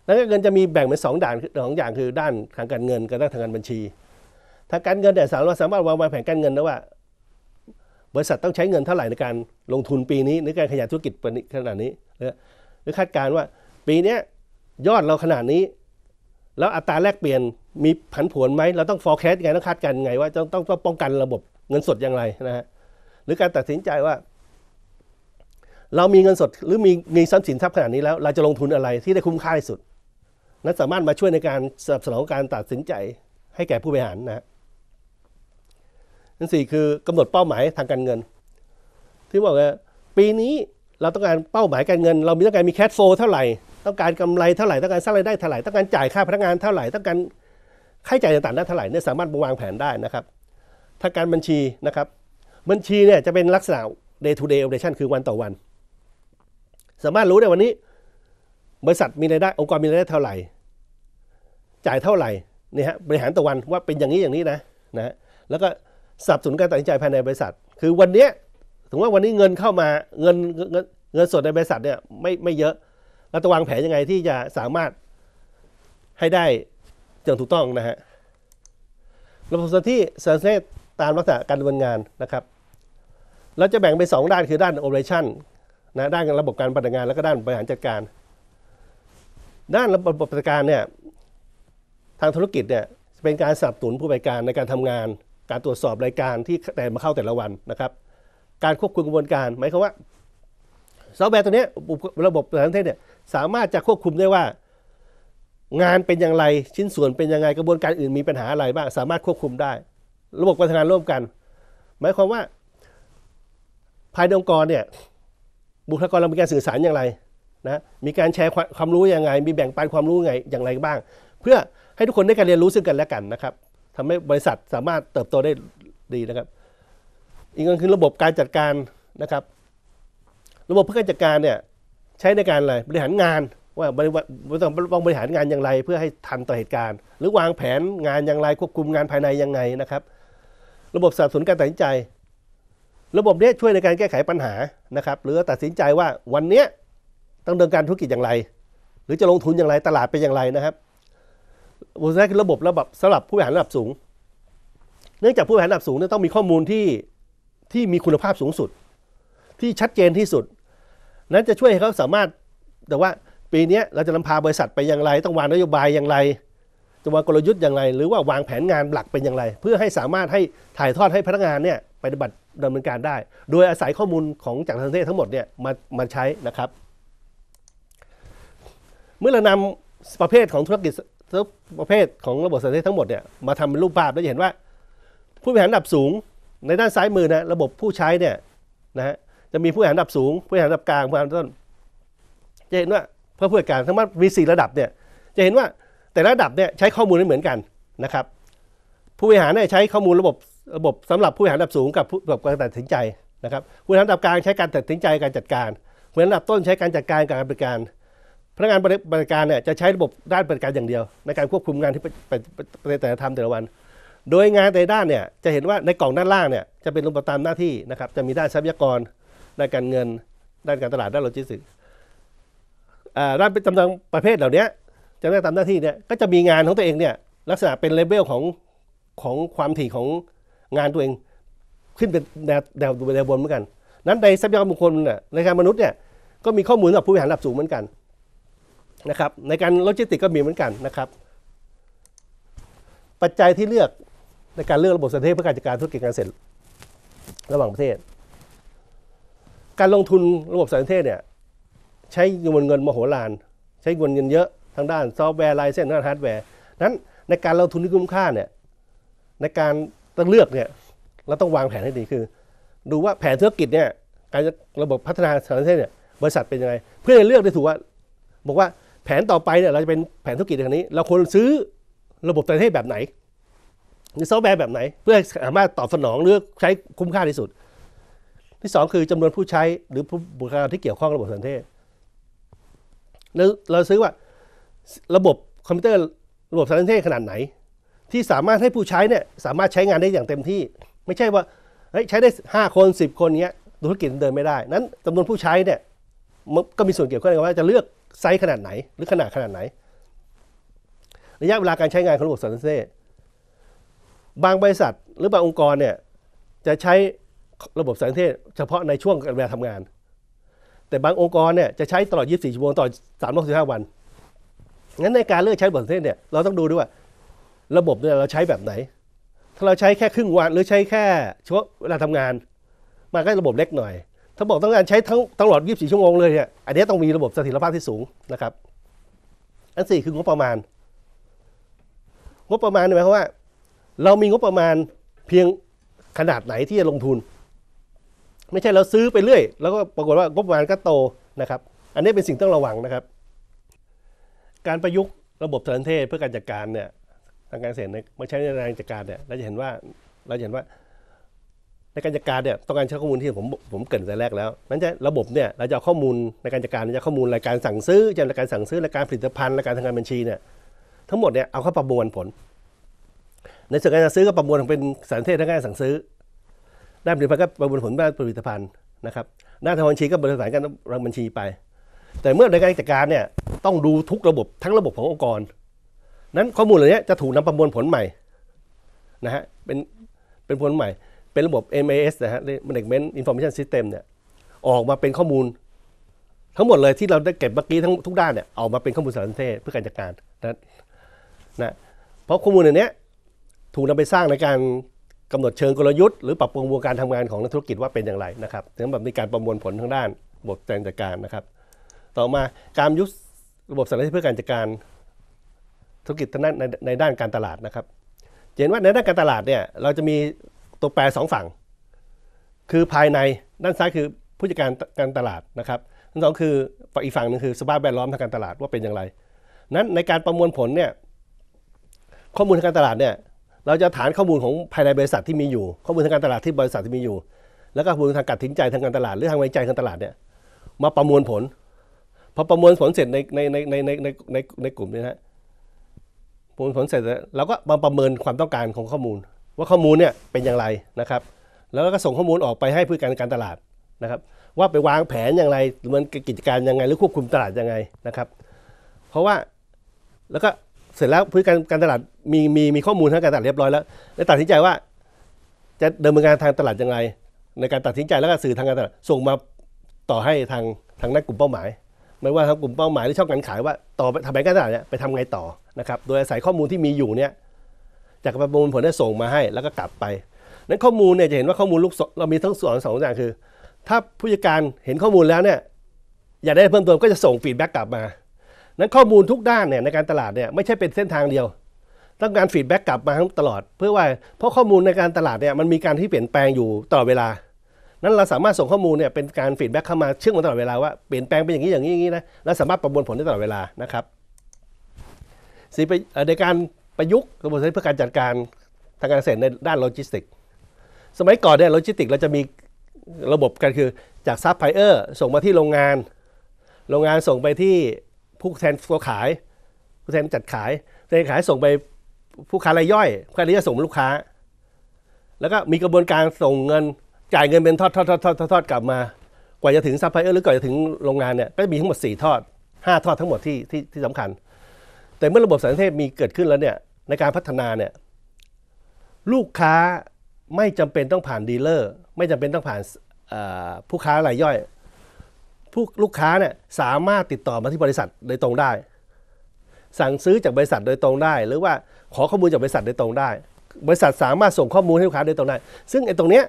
แล้วก็เงินจะมีแบ่งเป็นสองด่านสองอย่างคือด้าน ทางการเงินกับด้านทางการบัญชีทางการเงินแต่สารเราสามารถวางแผนการเงินได้ว่า บริษัทต้องใช้เงินเท่าไหร่ในการลงทุนปีนี้ในการขยายธุรกิจขนาดนี้หรือคาดการณ์ว่าปีนี้ยอดเราขนาดนี้แล้วอัตราแลกเปลี่ยน มีผันผวนไหมเราต้อง forecast ยังไง ต้องคาดการณ์ยังไงว่าต้องต้องป้องกันระบบเงินสดอย่างไรนะฮะหรือการตัดสินใจว่า เรามีเงินสดหรือมีมีทรัพย์สินทรัพย์ขนาดนี้แล้วเราจะลงทุนอะไรที่ได้คุ้มค่าที่สุดนั้นสามารถมาช่วยในการสนับสนุนการตัดสินใจให้แก่ผู้บริหารนะนั่นสี่คือกำหนดเป้าหมายทางการเงิน ที่บอกว่าปีนี้เราต้องการเป้าหมายการเงินเรามีต้องการมีแคชโฟเท่าไหร่ต้องการกำไรเท่าไหร่ต้องการสร้างรายได้เท่าไหร่ต้องการจ่ายค่าพนักงานเท่าไหร่ต้องการค่าใช้จ่ายต่างๆได้เท่าไหร่เนี่ยสามารถวางแผนได้นะครับ ทางการบัญชีนะครับ บัญชีเนี่ยจะเป็นลักษณะ day to day operation คือวันต่อวัน สามารถรู้ได้วันนี้บริษัทมีรายได้องค์กรมีรายได้เท่าไหร่ จ่ายเท่าไหร่นี่ฮะบริหารตะวันว่าเป็นอย่างนี้อย่างนี้นะนะแล้วก็สับสนการตัดสินใจภายในบริษัท คือวันนี้ถึงว่าวันนี้เงินเข้ามาเงินเงินเงินสดในบริษัทเนี่ยไม่ไม่เยอะเราจะวางแผนยังไงที่จะสามารถให้ได้อย่างถูกต้องนะฮะระบบสที่เซอร์เซตามลักษณะการดำเนินงานนะครับ เราจะแบ่งเป็น2ด้านคือด้านโอเปอเรชั่นนะด้านระบบการปฏิบัติงานแล้วก็ด้านบริหารจัดการด้านระบบราการเนี่ยทางธุรกิจเนี่ยเป็นการสับสนุนผู้บริการในการทำงาน การตรวจสอบรายการที่แต่มาเข้าแต่ละวันนะครับ การควบคุมกระบวนการหมายความว่า ซอฟต์แวร์ตัวนี้ระบบประเทศเนี่ยสามารถจะควบคุมได้ว่า งานเป็นอย่างไร ชิ้นส่วนเป็นยังไงกระบวนการอื่นมีปัญหาอะไรบ้างสามารถควบคุมได้ ระบบการทำงานร่วมกัน หมายความว่า ภายในองค์กรเนี่ยบุคลากรเรามีการสื่อสารอย่างไรนะมีการแชร์ความรู้ยังไง มีแบ่งปันความรู้ไงอย่างไรบ้าง เพื่อให้ทุกคนได้การเรียนรู้ซึ่งกันและกันนะครับทำให้บริษัทสามารถเติบโตได้ดีนะครับ อีกอย่างคือระบบการจัดการนะครับ ระบบเพื่อการจัดการเนี่ยใช้ในการอะไร บริหารงานว่าบริวางบริหารงานอย่างไรเพื่อให้ทันต่อเหตุการณ์ หรือวางแผนงานอย่างไรควบคุมงานภายในยังไงนะครับ ระบบสับสนนการตัดสินใจ ระบบนี้ช่วยในการแก้ไขปัญหานะครับ หรือตัดสินใจว่าวันนี้ต้องเดินการธุรกิจอย่างไร หรือจะลงทุนอย่างไร ตลาดเป็นอย่างไรนะครับบริษัทคือระบบระบบสำหรับผู้บริหารระดับสูง เนื่องจากผู้บริหารระดับสูงเนี่ยต้องมีข้อมูลที่ที่มีคุณภาพสูงสุด ที่ชัดเจนที่สุด นั้นจะช่วยให้เขาสามารถแต่ว่าปีนี้เราจะนำพาบริษัทไปอย่างไร ต้องวางนโยบายอย่างไรจะวางกลยุทธ์อย่างไร หรือว่าวางแผนงานหลักเป็นอย่างไร เพื่อให้สามารถให้ถ่ายทอดให้พนักงานเนี่ยปฏิบัติดำเนินการได้ โดยอาศัยข้อมูลของจากทางเทศทั้งหมดเนี่ยมามาใช้นะครับเมื่อเรานำประเภทของธุรกิจประเภทของระบบเศรษฐกิจทั้งหมดเนี่ยมาทำเป็นรูปภาพแล้วจะเห็นว่า ผู้บริหารระดับสูงในด้านซ้ายมือนะระบบผู้ใช้เนี่ยนะฮะจะมีผู้บริหารระดับสูง ผู้บริหารระดับกลางผู้บริหารต้น จะเห็นว่าเพื่อผู้บริการทั้งหมดมี่ระดับเนี่ยจะเห็นว่าแต่ละระดับเนี่ยใช้ข้อมูลไม่เหมือนกันนะครับ ผู้บริหารเนี่ยใช้ข้อมูลระบบระบบ สำหรับผู้บริหารระดับสูงกับรกบบการตัดสินใจนะครับผู้บริหารระดับกลางใช้การตัดสินใจการจัดการผู้บริหารระดับต้นใช้การจัดการการบริการพนักงานบริการเนี่ยจะใช้ระบบด้านบริการอย่างเดียวในการควบคุมงานที่ในแต่ละทำแต่ละวัน โดยงานแต่ด้านเนี่ยจะเห็นว่าในกล่องด้านล่างเนี่ยจะเป็นลงตามหน้าที่นะครับ จะมีด้านทรัพยากร ด้านการเงิน ด้านการตลาด ด้านโลจิสติกส์ด้านจำนวนประเภทเหล่านี้จะได้ตามหน้าที่เนี่ยก็จะมีงานของตัวเองเนี่ยลักษณะเป็นเลเวลของของความถี่ของงานตัวเองขึ้นเป็นแนวแนวแนวบนเหมือนกัน นั้นในทรัพยากรบุคคลเนี่ยในการมนุษย์เนี่ยก็มีข้อมูลสำหรับผู้บริหารระดับสูงเหมือนกันนะครับในการโลจิสติกก็มีเหมือนกันนะครับ ปัจจัยที่เลือก ในการเลือกระบบสเตทเพื่อการจัดการธุรกิจการเสร็จ ระหว่างประเทศ การลงทุนระบบสารเทศเนี่ยใช้เงินเงินมโหฬารใช้เงินเงินเยอะทางด้านซอฟต์แวร์ ไลเซนส์ด้านฮาร์ดแวร์นั้นในการลงทุนที่คุ้มค่าเนี่ยในการต้องเลือกเนี่ยเราต้องวางแผนให้ดีคือ ดูว่าแผนธุรกิจเนี่ยการระบบพัฒนาสารเทศเนี่ยบริษัทเป็นยังไง เพื่อเลือกได้ถูกว่าบอกว่าแผนต่อไปเนี่ยเราจะเป็นแผนธุรกิจแบบนี้ เราควรซื้อระบบประเทศแบบไหน หรือซอฟต์แวร์แบบไหน เพื่อสามารถตอบสนองเลือกใช้คุ้มค่าที่สุด ที่สองคือจำนวนผู้ใช้หรือผู้บุคลากรที่เกี่ยวข้องระบบประเทศแล้วเราซื้อว่าระบบคอมพิวเตอร์ระบบสารเทศขนาดไหน ที่สามารถให้ผู้ใช้เนี่ยสามารถใช้งานได้อย่างเต็มที่ ไม่ใช่ว่าใช้ได้ 5 คน 10 คนเงี้ยธุรกิจเดินไม่ได้นั้นจำนวนผู้ใช้เนี่ยก็มีส่วนเกี่ยวข้องว่าจะเลือกไซส์ขนาดไหนหรือขนาดขนาดไหน ระยะเวลาการใช้งานของระบบสารสนเซสบางบริษัทหรือบางองค์กรเนี่ยจะใช้ระบบสารสนเทศเฉพาะในช่วงเวลาทำงาน แต่บางองค์กรเนี่ยจะใช้ตลอด 24 ชั่วโมงต่อ365วันงั้นในการเลือกใช้ระบบสารสนเทศเนี่ยเราต้องดูด้วยว่าระบบเนี่ยเราใช้แบบไหน ถ้าเราใช้แค่ครึ่งวัน หรือใช้แค่ช่วงเวลาทำงานมันก็ระบบเล็กหน่อยถ้าบอกต้องการใช้ทั้งตลอด24ชั่วโมงเลยเนี่ยอันนี้ต้องมีระบบเสถียรภาพที่สูงนะครับ อันสี่คืองบประมาณงบประมาณหมายความว่า เรามีงบประมาณเพียงขนาดไหนที่จะลงทุน ไม่ใช่เราซื้อไปเรื่อยแล้วก็ปรากฏว่างบประมาณก็โตนะครับ อันนี้เป็นสิ่งต้องระวังนะครับ การประยุกต์ระบบสารเทศเพื่อการจัดการเนี่ยทางการเกษตรมาใช้ในการจัดการเนี่ยเราจะเห็นว่าเราจะเห็นว่าในการจัดการเนี่ยต้องการใช้ข้อมูลที่ผมผมเกิดแต่แรกแล้วนั้นจะระบบเนี่ยเราจะเอาข้อมูลในการจัดการจะข้อมูลรายการสั่งซื้อ จะรายการสั่งซื้อรายการผลิตภัณฑ์รายการทางการบัญชีเนี่ยทั้งหมดเนี่ยเอาเข้าประมวลผล ในส่วนการซื้อก็ประมวลเป็นสารเทศทางการสั่งซื้อด้านผลิตภัณฑ์ก็ประมวลผลด้านผลิตภัณฑ์นะครับด้านทางบัญชีก็บริหารการรังบัญชีไป แต่เมื่อในการจัดการเนี่ยต้องดูทุกระบบทั้งระบบขององค์กรนั้นข้อมูลเหล่านี้จะถูกนำประมวลผลใหม่นะฮะเป็นเป็นผลใหม่เป็นระบบ MIS นะฮะ Management Information System เนี่ยออกมาเป็นข้อมูล ทั้งหมดเลยที่เราได้เก็บเมื่อกี้ทั้งทุกด้านเนี่ยออกมาเป็นข้อมูลสารสนเทศเพื่อการจัดการนะนะเพราะข้อมูลอันนี้ถูกนำไปสร้างในการกำหนดเชิงกลยุทธ์หรือปรับปรุงวงการทำงานของนักธุรกิจว่าเป็นอย่างไรนะครับถึงแบบมีการประมวลผลทางด้านบทการจัดการนะครับ ต่อมาการยุทธระบบสารสนเทศเพื่อการจัดการธุรกิจทง้นในในด้านการตลาดนะครับเห็นว่าในด้านการตลาดเนี่ยเราจะมีตัวแปรสองฝั่ง คือภายในด้านซ้ายคือผู้จัดการการตลาดนะครับด้านสองคืออีกฝั่งหนึ่งคือสภาพแวดล้อมทางการตลาดว่าเป็นอย่างไร นั้นในการประมวลผลเนี่ยข้อมูลทางการตลาดเนี่ยเราจะฐานข้อมูลของภายในบริษัทที่มีอยู่ ข้อมูลทางการตลาดที่บริษัทที่มีอยู่ แล้วก็ข้อมูลทางการตัดสินใจทางการตลาด หรือทางวิจัยทางตลาดเนี่ยมาประมวลผล พอประมวลผลเสร็จในในในในในในในกลุ่มนี้นะประมวลผลเสร็จแล้วเราก็มาประเมินความต้องการของข้อมูลว่าข้อมูลเนี่ยเป็นอย่างไรนะครับ แล้วก็ส่งข้อมูลออกไปให้ผู้การการตลาดนะครับ ว่าไปวางแผนอย่างไรมันกิจการยังไงหรือควบคุมตลาดยังไงนะครับ เพราะว่าแล้วก็เสร็จแล้วผู้การการตลาดมีมีมีข้อมูลทางการตลาดเรียบร้อยแล้วแล้วตัดสินใจว่าจะดำเนินการทางตลาดยังไงในการตัดสินใจแล้วก็สื่อทางการตลาดส่งมาต่อให้ทางทางนักกลุ่มเป้าหมาย ไม่ว่าทางกลุ่มเป้าหมายหรือช่องการขายว่า ต่อไปทำการตลาดเนี่ยไปทำไงต่อนะครับ โดยอาศัยข้อมูลที่มีอยู่เนี่ยจากประมวลผลได้ส่งมาให้แล้วก็กลับไป นั้นข้อมูลเนี่ยจะเห็นว่าข้อมูลลูกเรามีทั้งส่วนสองอย่างคือ ถ้าผู้จัดการเห็นข้อมูลแล้วเนี่ยอยากได้เพิ่มเติมก็จะส่งฟีดแบ็กกลับมา นั้นข้อมูลทุกด้านเนี่ยในการตลาดเนี่ยไม่ใช่เป็นเส้นทางเดียว ต้องการฟีดแบ็กกลับมาทั้งตลอดเพื่อว่า เพราะข้อมูลในการตลาดเนี่ยมันมีการที่เปลี่ยนแปลงอยู่ตลอดเวลา นั้นเราสามารถส่งข้อมูลเนี่ยเป็นการฟีดแบ็กเข้ามาเชื่อมกันตลอดเวลาว่าเปลี่ยนแปลงเป็นอย่างนี้อย่างนี้อย่างนี้นะเราสามารถประมวลผลได้ตลอดเวลานะครับในการประยุกต์กระบวนการเพื่อการจัดการทางการเกษตรในด้านโลจิสติกสมัยก่อนเนี่ยโลจิสติกเราจะมีระบบกันคือจากซัพพลายเออร์ส่งมาที่โรงงาน โรงงานส่งไปที่ผู้แทนตัวขาย ผู้แทนจัดขายผู้แทนขายส่งไปผู้ค้ารายย่อยผู้ค้ารายย่อยส่งลูกค้า แล้วก็มีกระบวนการส่งเงินจ่ายเงินเป็นทอดทอดทอดทอดทอดกลับมา กว่าจะถึงซัพพลายเออร์หรือกว่าจะถึงโรงงานเนี่ยก็มีทั้งหมด 4 ทอด 5 ทอดทั้งหมดที่ที่ที่สำคัญ แต่เมื่อระบบสารเทศมีเกิดขึ้นแล้วเนี่ยในการพัฒนาเนี่ยลูกค้าไม่จำเป็นต้องผ่านดีลเลอร์ไม่จำเป็นต้องผ่านผู้ค้ารายย่อย ผู้ลูกค้าเนี่ยสามารถติดต่อมาที่บริษัทโดยตรงได้ สั่งซื้อจากบริษัทโดยตรงได้ หรือว่าขอข้อมูลจากบริษัทโดยตรงได้ บริษัทสามารถส่งข้อมูลให้ลูกค้าโดยตรงได้ ซึ่งไอ้ตรงเนี้ย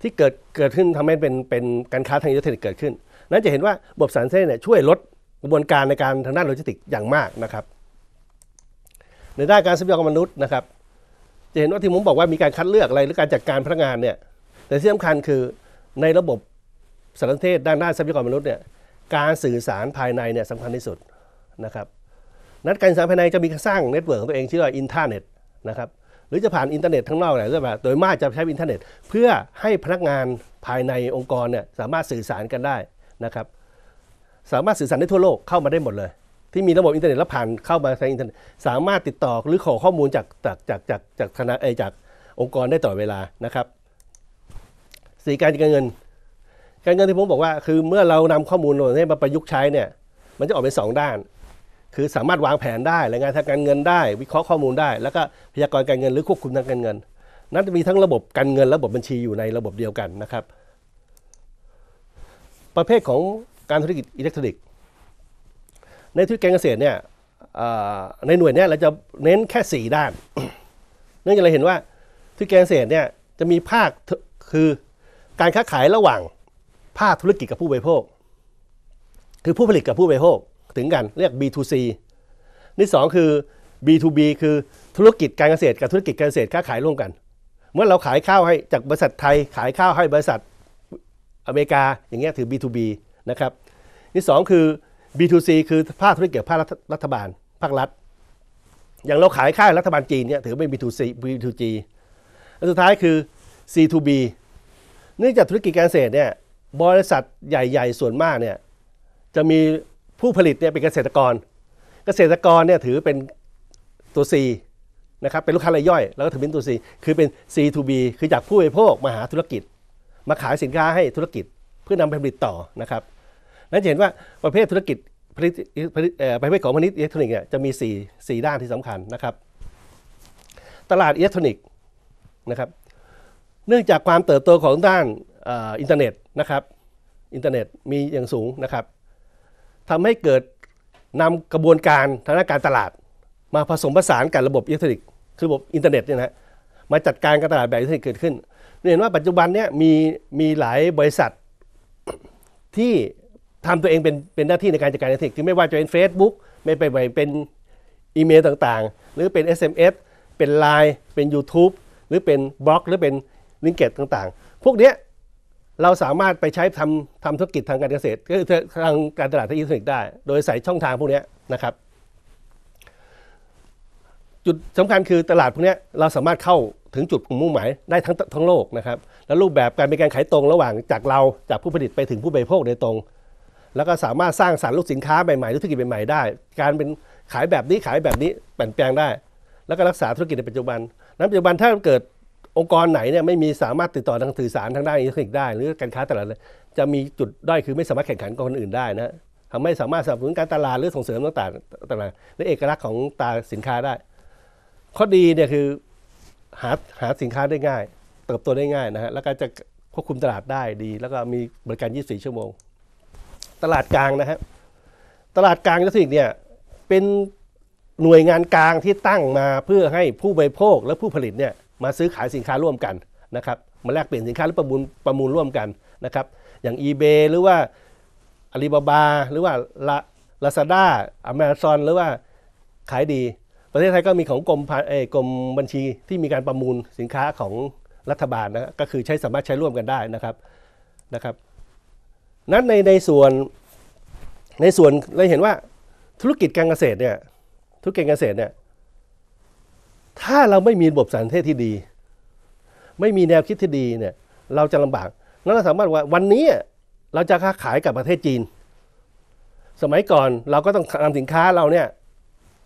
ที่เกิดเกิดขึ้นทำให้เป็นเป็นการค้าทางอิเล็กทรอนิกส์เกิดขึ้น นั้นจะเห็นว่าระบบสารเส้นเนี่ยช่วยลดกระบวนการในการทางด้านโลจิสติกอย่างมากนะครับในด้านการทรัพยากรมนุษย์นะครับจะเห็นว่าที่ผมบอกว่ามีการคัดเลือกอะไรหรือการจัดการพนักงานเนี่ยแต่ที่สำคัญคือในระบบสารสนเทศด้านด้านทรัพยากรมนุษย์เนี่ยการสื่อสารภายในเนี่ยสำคัญที่สุดนะครับนัดการสื่อสารภายในจะมีสร้างเน็ตเวิร์กของตัวเองชื่อว่าอินเทอร์เน็ตนะครับหรือจะผ่านอินเทอร์เน็ตทั้งนอกไหนก็แบบโดยมากจะใช้อินเทอร์เน็ต เพื่อให้พนักงานภายในองค์กรเนี่ยสามารถสื่อสารกันได้นะครับสามารถสื่อสารได้ทั่วโลกเข้ามาได้หมดเลยที่มีระบบอินเทอร์เน็ตแล้วผ่านเข้ามาใช้อินเทอร์เน็ตสามารถติดต่อ หรือขอข้อมูลจากจากจากจากจากธนาคารจากองค์กรได้ต่อเวลานะครับสีการการเงิน การเงินที่ผมบอกว่าคือเมื่อเรานำข้อมูลเหล่านี้มาประยุกต์ใช้เนี่ยมันจะออกเป็นสองด้าน คือสามารถวางแผนได้รายงานทางการเงินได้ วิเคราะห์ข้อมูลได้ แล้วก็พยากรณ์การเงินหรือควบคุมทางการเงินนั้นจะมีทั้งระบบการเงินระบบบัญชีอยู่ในระบบเดียวกันนะครับ ประเภทของการธุรกิจอิเล็กทรอนิกสในธุรกิจการเกษตรเนี่ยในหน่วยเนี่ยเราจะเน้นแค่ 4 ด้าน เนื่องจากเราเห็นว่าธุรกิจการเกษตรเนี่ยจะมีภาคคือการค้าขายระหว่างภาคธุรกิจกับผู้บริโภค คือผู้ผลิตกับผู้บริโภคถึงกันเรียก B2C นี่2คือ B2B คือธุรกิจการเกษตรกับธุรกิจการเกษตรค้าขายร่วมกันเมื่อเราขายข้าวให้จากบริษัทไทยขายข้าวให้บริษัทอเมริกาอย่างเงี้ยถือ B2B นะครับนี่2คือ B2C คือภาคธุรกิจภาครัฐบาลภาครัฐ อย่างเราขายค่ายรัฐบาลจีนเนี่ยถือเป็น B2C B2G และสุดท้ายคือ C2B เนื่องจากธุรกิจการเกษตรเนี่ยบริษัทใหญ่ๆ ส่วนมากเนี่ยจะมีผู้ผลิตเนี่ยเป็นเกษตรกร เกษตรกรเนี่ยถือเป็นตัว C นะครับเป็นลูกค้ารายย่อย แล้วก็ถือเป็นตัว C คือเป็น C2B คือจากผู้บริโภคมาหาธุรกิจ มาขายสินค้าให้ธุรกิจเพื่อนำไปผลิตต่อนะครับนั้นเห็นว่าประเภทธุรกิจผลิตประเภทของพนณิชย์อิเล็กทรอนิกส์เนี่ยจะมี 4 4 ด้านที่สำคัญนะครับ ตลาดอิเล็กทรอนิกส์นะครับ เนื่องจากความเติบโตของด้านอินเทอร์เน็ตนะครับอินเทอร์เน็ตมีอย่างสูงนะครับทำให้เกิดนำกระบวนการทางด้านการตลาดมาผสมผสานกับระบบอิเล็กทรอนิกส์คือระบบอินเทอร์เน็ตเนี่ยนะมาจัดการการตลาดแบบอิเล็กทรอนิกส์เกิดขึ้นเห็นว่าปัจจุบันเนี่ยมีมีหลายบริษัทที่ทำตัวเองเป็นเป็นหน้าที่ในการจัดการเอทิกคือไม่ว่าจะเป็น Facebook ไม่ไปเป็นอีเมลต่างๆ หรือเป็น SMS เป็น Line เป็น YouTube หรือเป็นบล็อก หรือเป็นลิงเกตต่างๆ พวกนี้เราสามารถไปใช้ทำทำธุรกิจทางการเกษตร ก็คือทางการตลาดทางอินเทอร์เน็ตได้โดยใส่ช่องทางพวกนี้นะครับ จุดสำคัญคือตลาดพวกนี้เราสามารถเข้าถึงจุดมมุ่งหมายได้ทั้งทั้งโลกนะครับ และรูปแบบการเป็นการขายตรงระหว่างจากเราจากผู้ผลิตไปถึงผู้บริโภคโดยตรงแล้วก็สามารถสร้างสารรค์ลูกสินค้าใหม่ๆหธุรกิจใหม่ๆได้ การเป็นขายแบบนี้ขายแบบนี้เปลี่ยนแปลงได้ แล้วก็รักษาธุรกิจในปัจจุบันนั้นปัจจุบันถ้าเกิดองค์กรไหนเนี่ยไม่มีสามารถติดต่อทางสื่อสารทางด้านอิเล็กทรอนิกส์ได้ หรือการค้าตลาดจะมีจุดด้อยคือไม่สามารถแข่งขันกับคนอื่นได้นะทำให้สามารถสนับสนุนการตลาดหรือส่งเสริมต่างๆต่างๆหรือเอกลักษณ์ของตาสินค้าได้ข้อดีเนี่ยคือหาหาสินค้าได้ง่าย เติบโตได้ง่ายนะฮะแล้วก็จะควบคุมตลาดได้ดี แล้วก็มีบริการ 24 ชั่วโมงตลาดกลางนะครับตลาดกลางจะสิ์เนี่ยเป็นหน่วยงานกลางที่ตั้งมาเพื่อให้ผู้บริโภคและผู้ผลิตเนี่ยมาซื้อขายสินค้าร่วมกันนะครับมาแลกเปลี่ยนสินค้าและประมูลประมูลร่วมกันนะครับ อย่าง eBay หรือว่า Alibaba หรือว่า Lazada Amazon หรือว่าขายดี ประเทศไทยก็มีของกรมเอกรมบัญชีที่มีการประมูลสินค้าของรัฐบาลนะก็คือใช้สามารถใช้ร่วมกันได้นะครับนะครับนั้นในในส่วนในส่วนเราเห็นว่าธุรกิจการเกษตรเนี่ยธุรกิจการเกษตรเนี่ยถ้าเราไม่มีระบบสารเทศที่ดี ไม่มีแนวคิดที่ดีเนี่ยเราจะลำบากนั้นเราสามารถว่าวันนี้เราจะค้าขายกับประเทศจีน สมัยก่อนเราก็ต้องนำสินค้าเราเนี่ย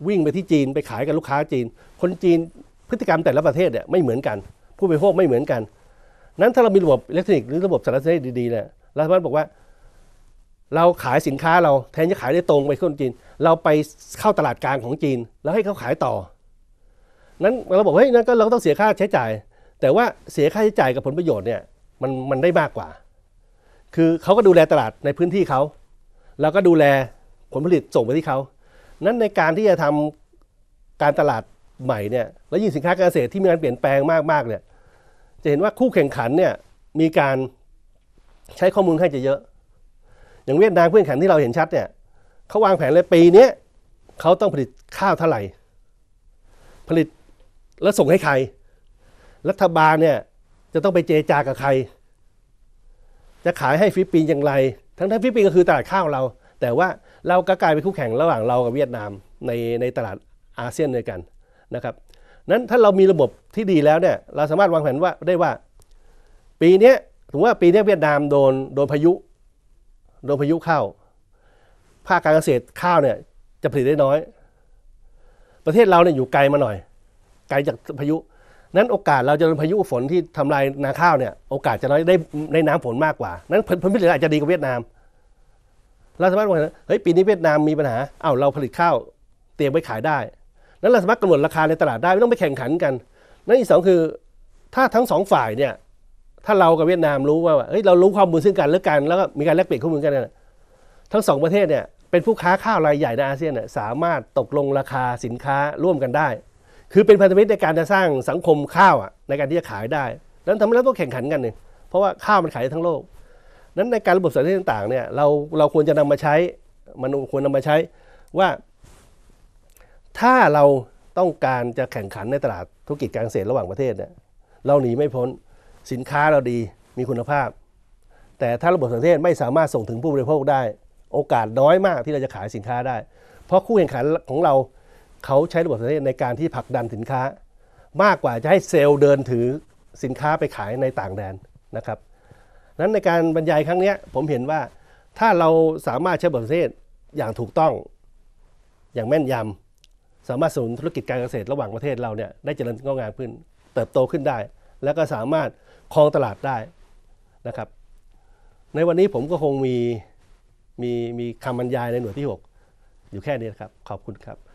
วิ่งไปที่จีนไปขายกับลูกค้าจีน คนจีนพฤติกรรมแต่ละประเทศเนี่ยไม่เหมือนกัน ผู้บริโภคไม่เหมือนกัน นั้นถ้าเรามีระบบอิเล็กทรอนิกส์หรือระบบสารเทศดีๆเนี่ยรัฐบาลบอกว่าเราขายสินค้าเราแทนจะขายได้ตรง ไปคนจีน เราไปเข้าตลาดกลางของจีน แล้วให้เขาขายต่อ นั้นเราบอกเฮ้ยนั่นก็เราต้องเสียค่าใช้จ่าย แต่ว่าเสียค่าใช้จ่ายกับผลประโยชน์เนี่ย มันมันได้มากกว่า คือเขาก็ดูแลตลาดในพื้นที่เขาแล้วก็ดูแลผลผลิตส่งไปที่เขา นั้นในการที่จะทำการตลาดใหม่เนี่ยแล้วยิ่งสินค้าเกษตรที่มีการเปลี่ยนแปลงมากมากเนี่ย จะเห็นว่าคู่แข่งขันเนี่ยมีการใช้ข้อมูลให้จะเยอะอย่างเวียดนามเพื่อนแข่งที่เราเห็นชัดเนี่ยเขาวางแผนเลยปีนี้เขาต้องผลิตข้าวเท่าไหร่ผลิตแล้วส่งให้ใคร รัฐบาลเนี่ยจะต้องไปเจจากับใคร จะขายให้ฟิลิปปินส์อย่างไร ทั้งทั้งฟิลิปปินส์ก็คือตลาดข้าวเรา แต่ว่าเราก็กลายเป็นคู่แข่งระหว่างเรากับเวียดนามในในตลาดอาเซียนด้วยกันนะครับนั้นถ้าเรามีระบบที่ดีแล้วเนี่ยเราสามารถวางแผนว่าได้ว่า ปีนี้ถึงว่าปีนี้เวียดนามโดนโดนพายุโดนพายุเข้า ภาคการเกษตรข้าวเนี่ยจะผลิตได้น้อย ประเทศเราเนี่ยอยู่ไกลมาหน่อย ไกลจากพายุ นั้นโอกาสเราจะโดนพายุฝนที่ทำลายนาข้าวเนี่ยโอกาสจะน้อยได้ในน้ำฝนมากกว่านั้นผลผลิตอาจจะดีกว่าเวียดนามเราสามารถว่าเฮ้ยปีนี้เวียดนามมีปัญหาอ้าวเราผลิตข้าวเตรียมไว้ขายได้ นั้นเราสามารถกำหนดราคาในตลาดได้ไม่ต้องไปแข่งขันกันนั่นอีกสองคือถ้าทั้งสองฝ่ายเนี่ยถ้าเรากับเวียดนามรู้ว่าเฮ้ยเรารู้ความมูลซึ่งกันและกัน แล้วก็มีการแลกเปลี่ยนข้อมูลกันนะทั้งสองประเทศเนี่ย เป็นผู้ค้าข้าวรายใหญ่ในอาเซียนเนี่ยสามารถตกลงราคาสินค้าร่วมกันได้ คือเป็นพันธมิตรในการจะสร้างสังคมข้าวอ่ะในการที่จะขายได้ แล้วทำให้เราต้องแข่งขันกันเนี่ยเพราะว่าข้าวมันขายทั้งโลก นั้นในการระบบสศรษฐต่างๆเนี่ย เราเราควรจะนำมาใช้มันควรนำมาใช้ ว่า ถ้าเราต้องการจะแข่งขันในตลาดธุรกิจการเกษตรระหว่างประเทศเนี่ย เราหนีไม่พ้นสินค้าเราดีมีคุณภาพ แต่ถ้าระบบสังเทศไม่สามารถส่งถึงผู้บริโภคได้โอกาสน้อยมากที่เราจะขายสินค้าได้ เพราะคู่แข่งขันของเราเขาใช้ระบบสังเทศในการที่ผลักดันสินค้า มากกว่าจะให้เซลล์เดินถือสินค้าไปขายในต่างแดนนะครับนั้นในการบรรยายครั้งนี้ผมเห็นว่าถ้าเราสามารถใช้ระบบสังเทศอย่างถูกต้องอย่างแม่นยำสามารถสนุนธุรกิจการเกษตรระหว่างประเทศเราเนี่ยได้เจริญงอกงามขึ้นเติบโตขึ้นได้ แล้วก็สามารถคลองตลาดได้นะครับ ในวันนี้ผมก็คงมีมีมีคำบรรยายในหน่วยที่ 6 อยู่แค่นี้นครับ ขอบคุณครับ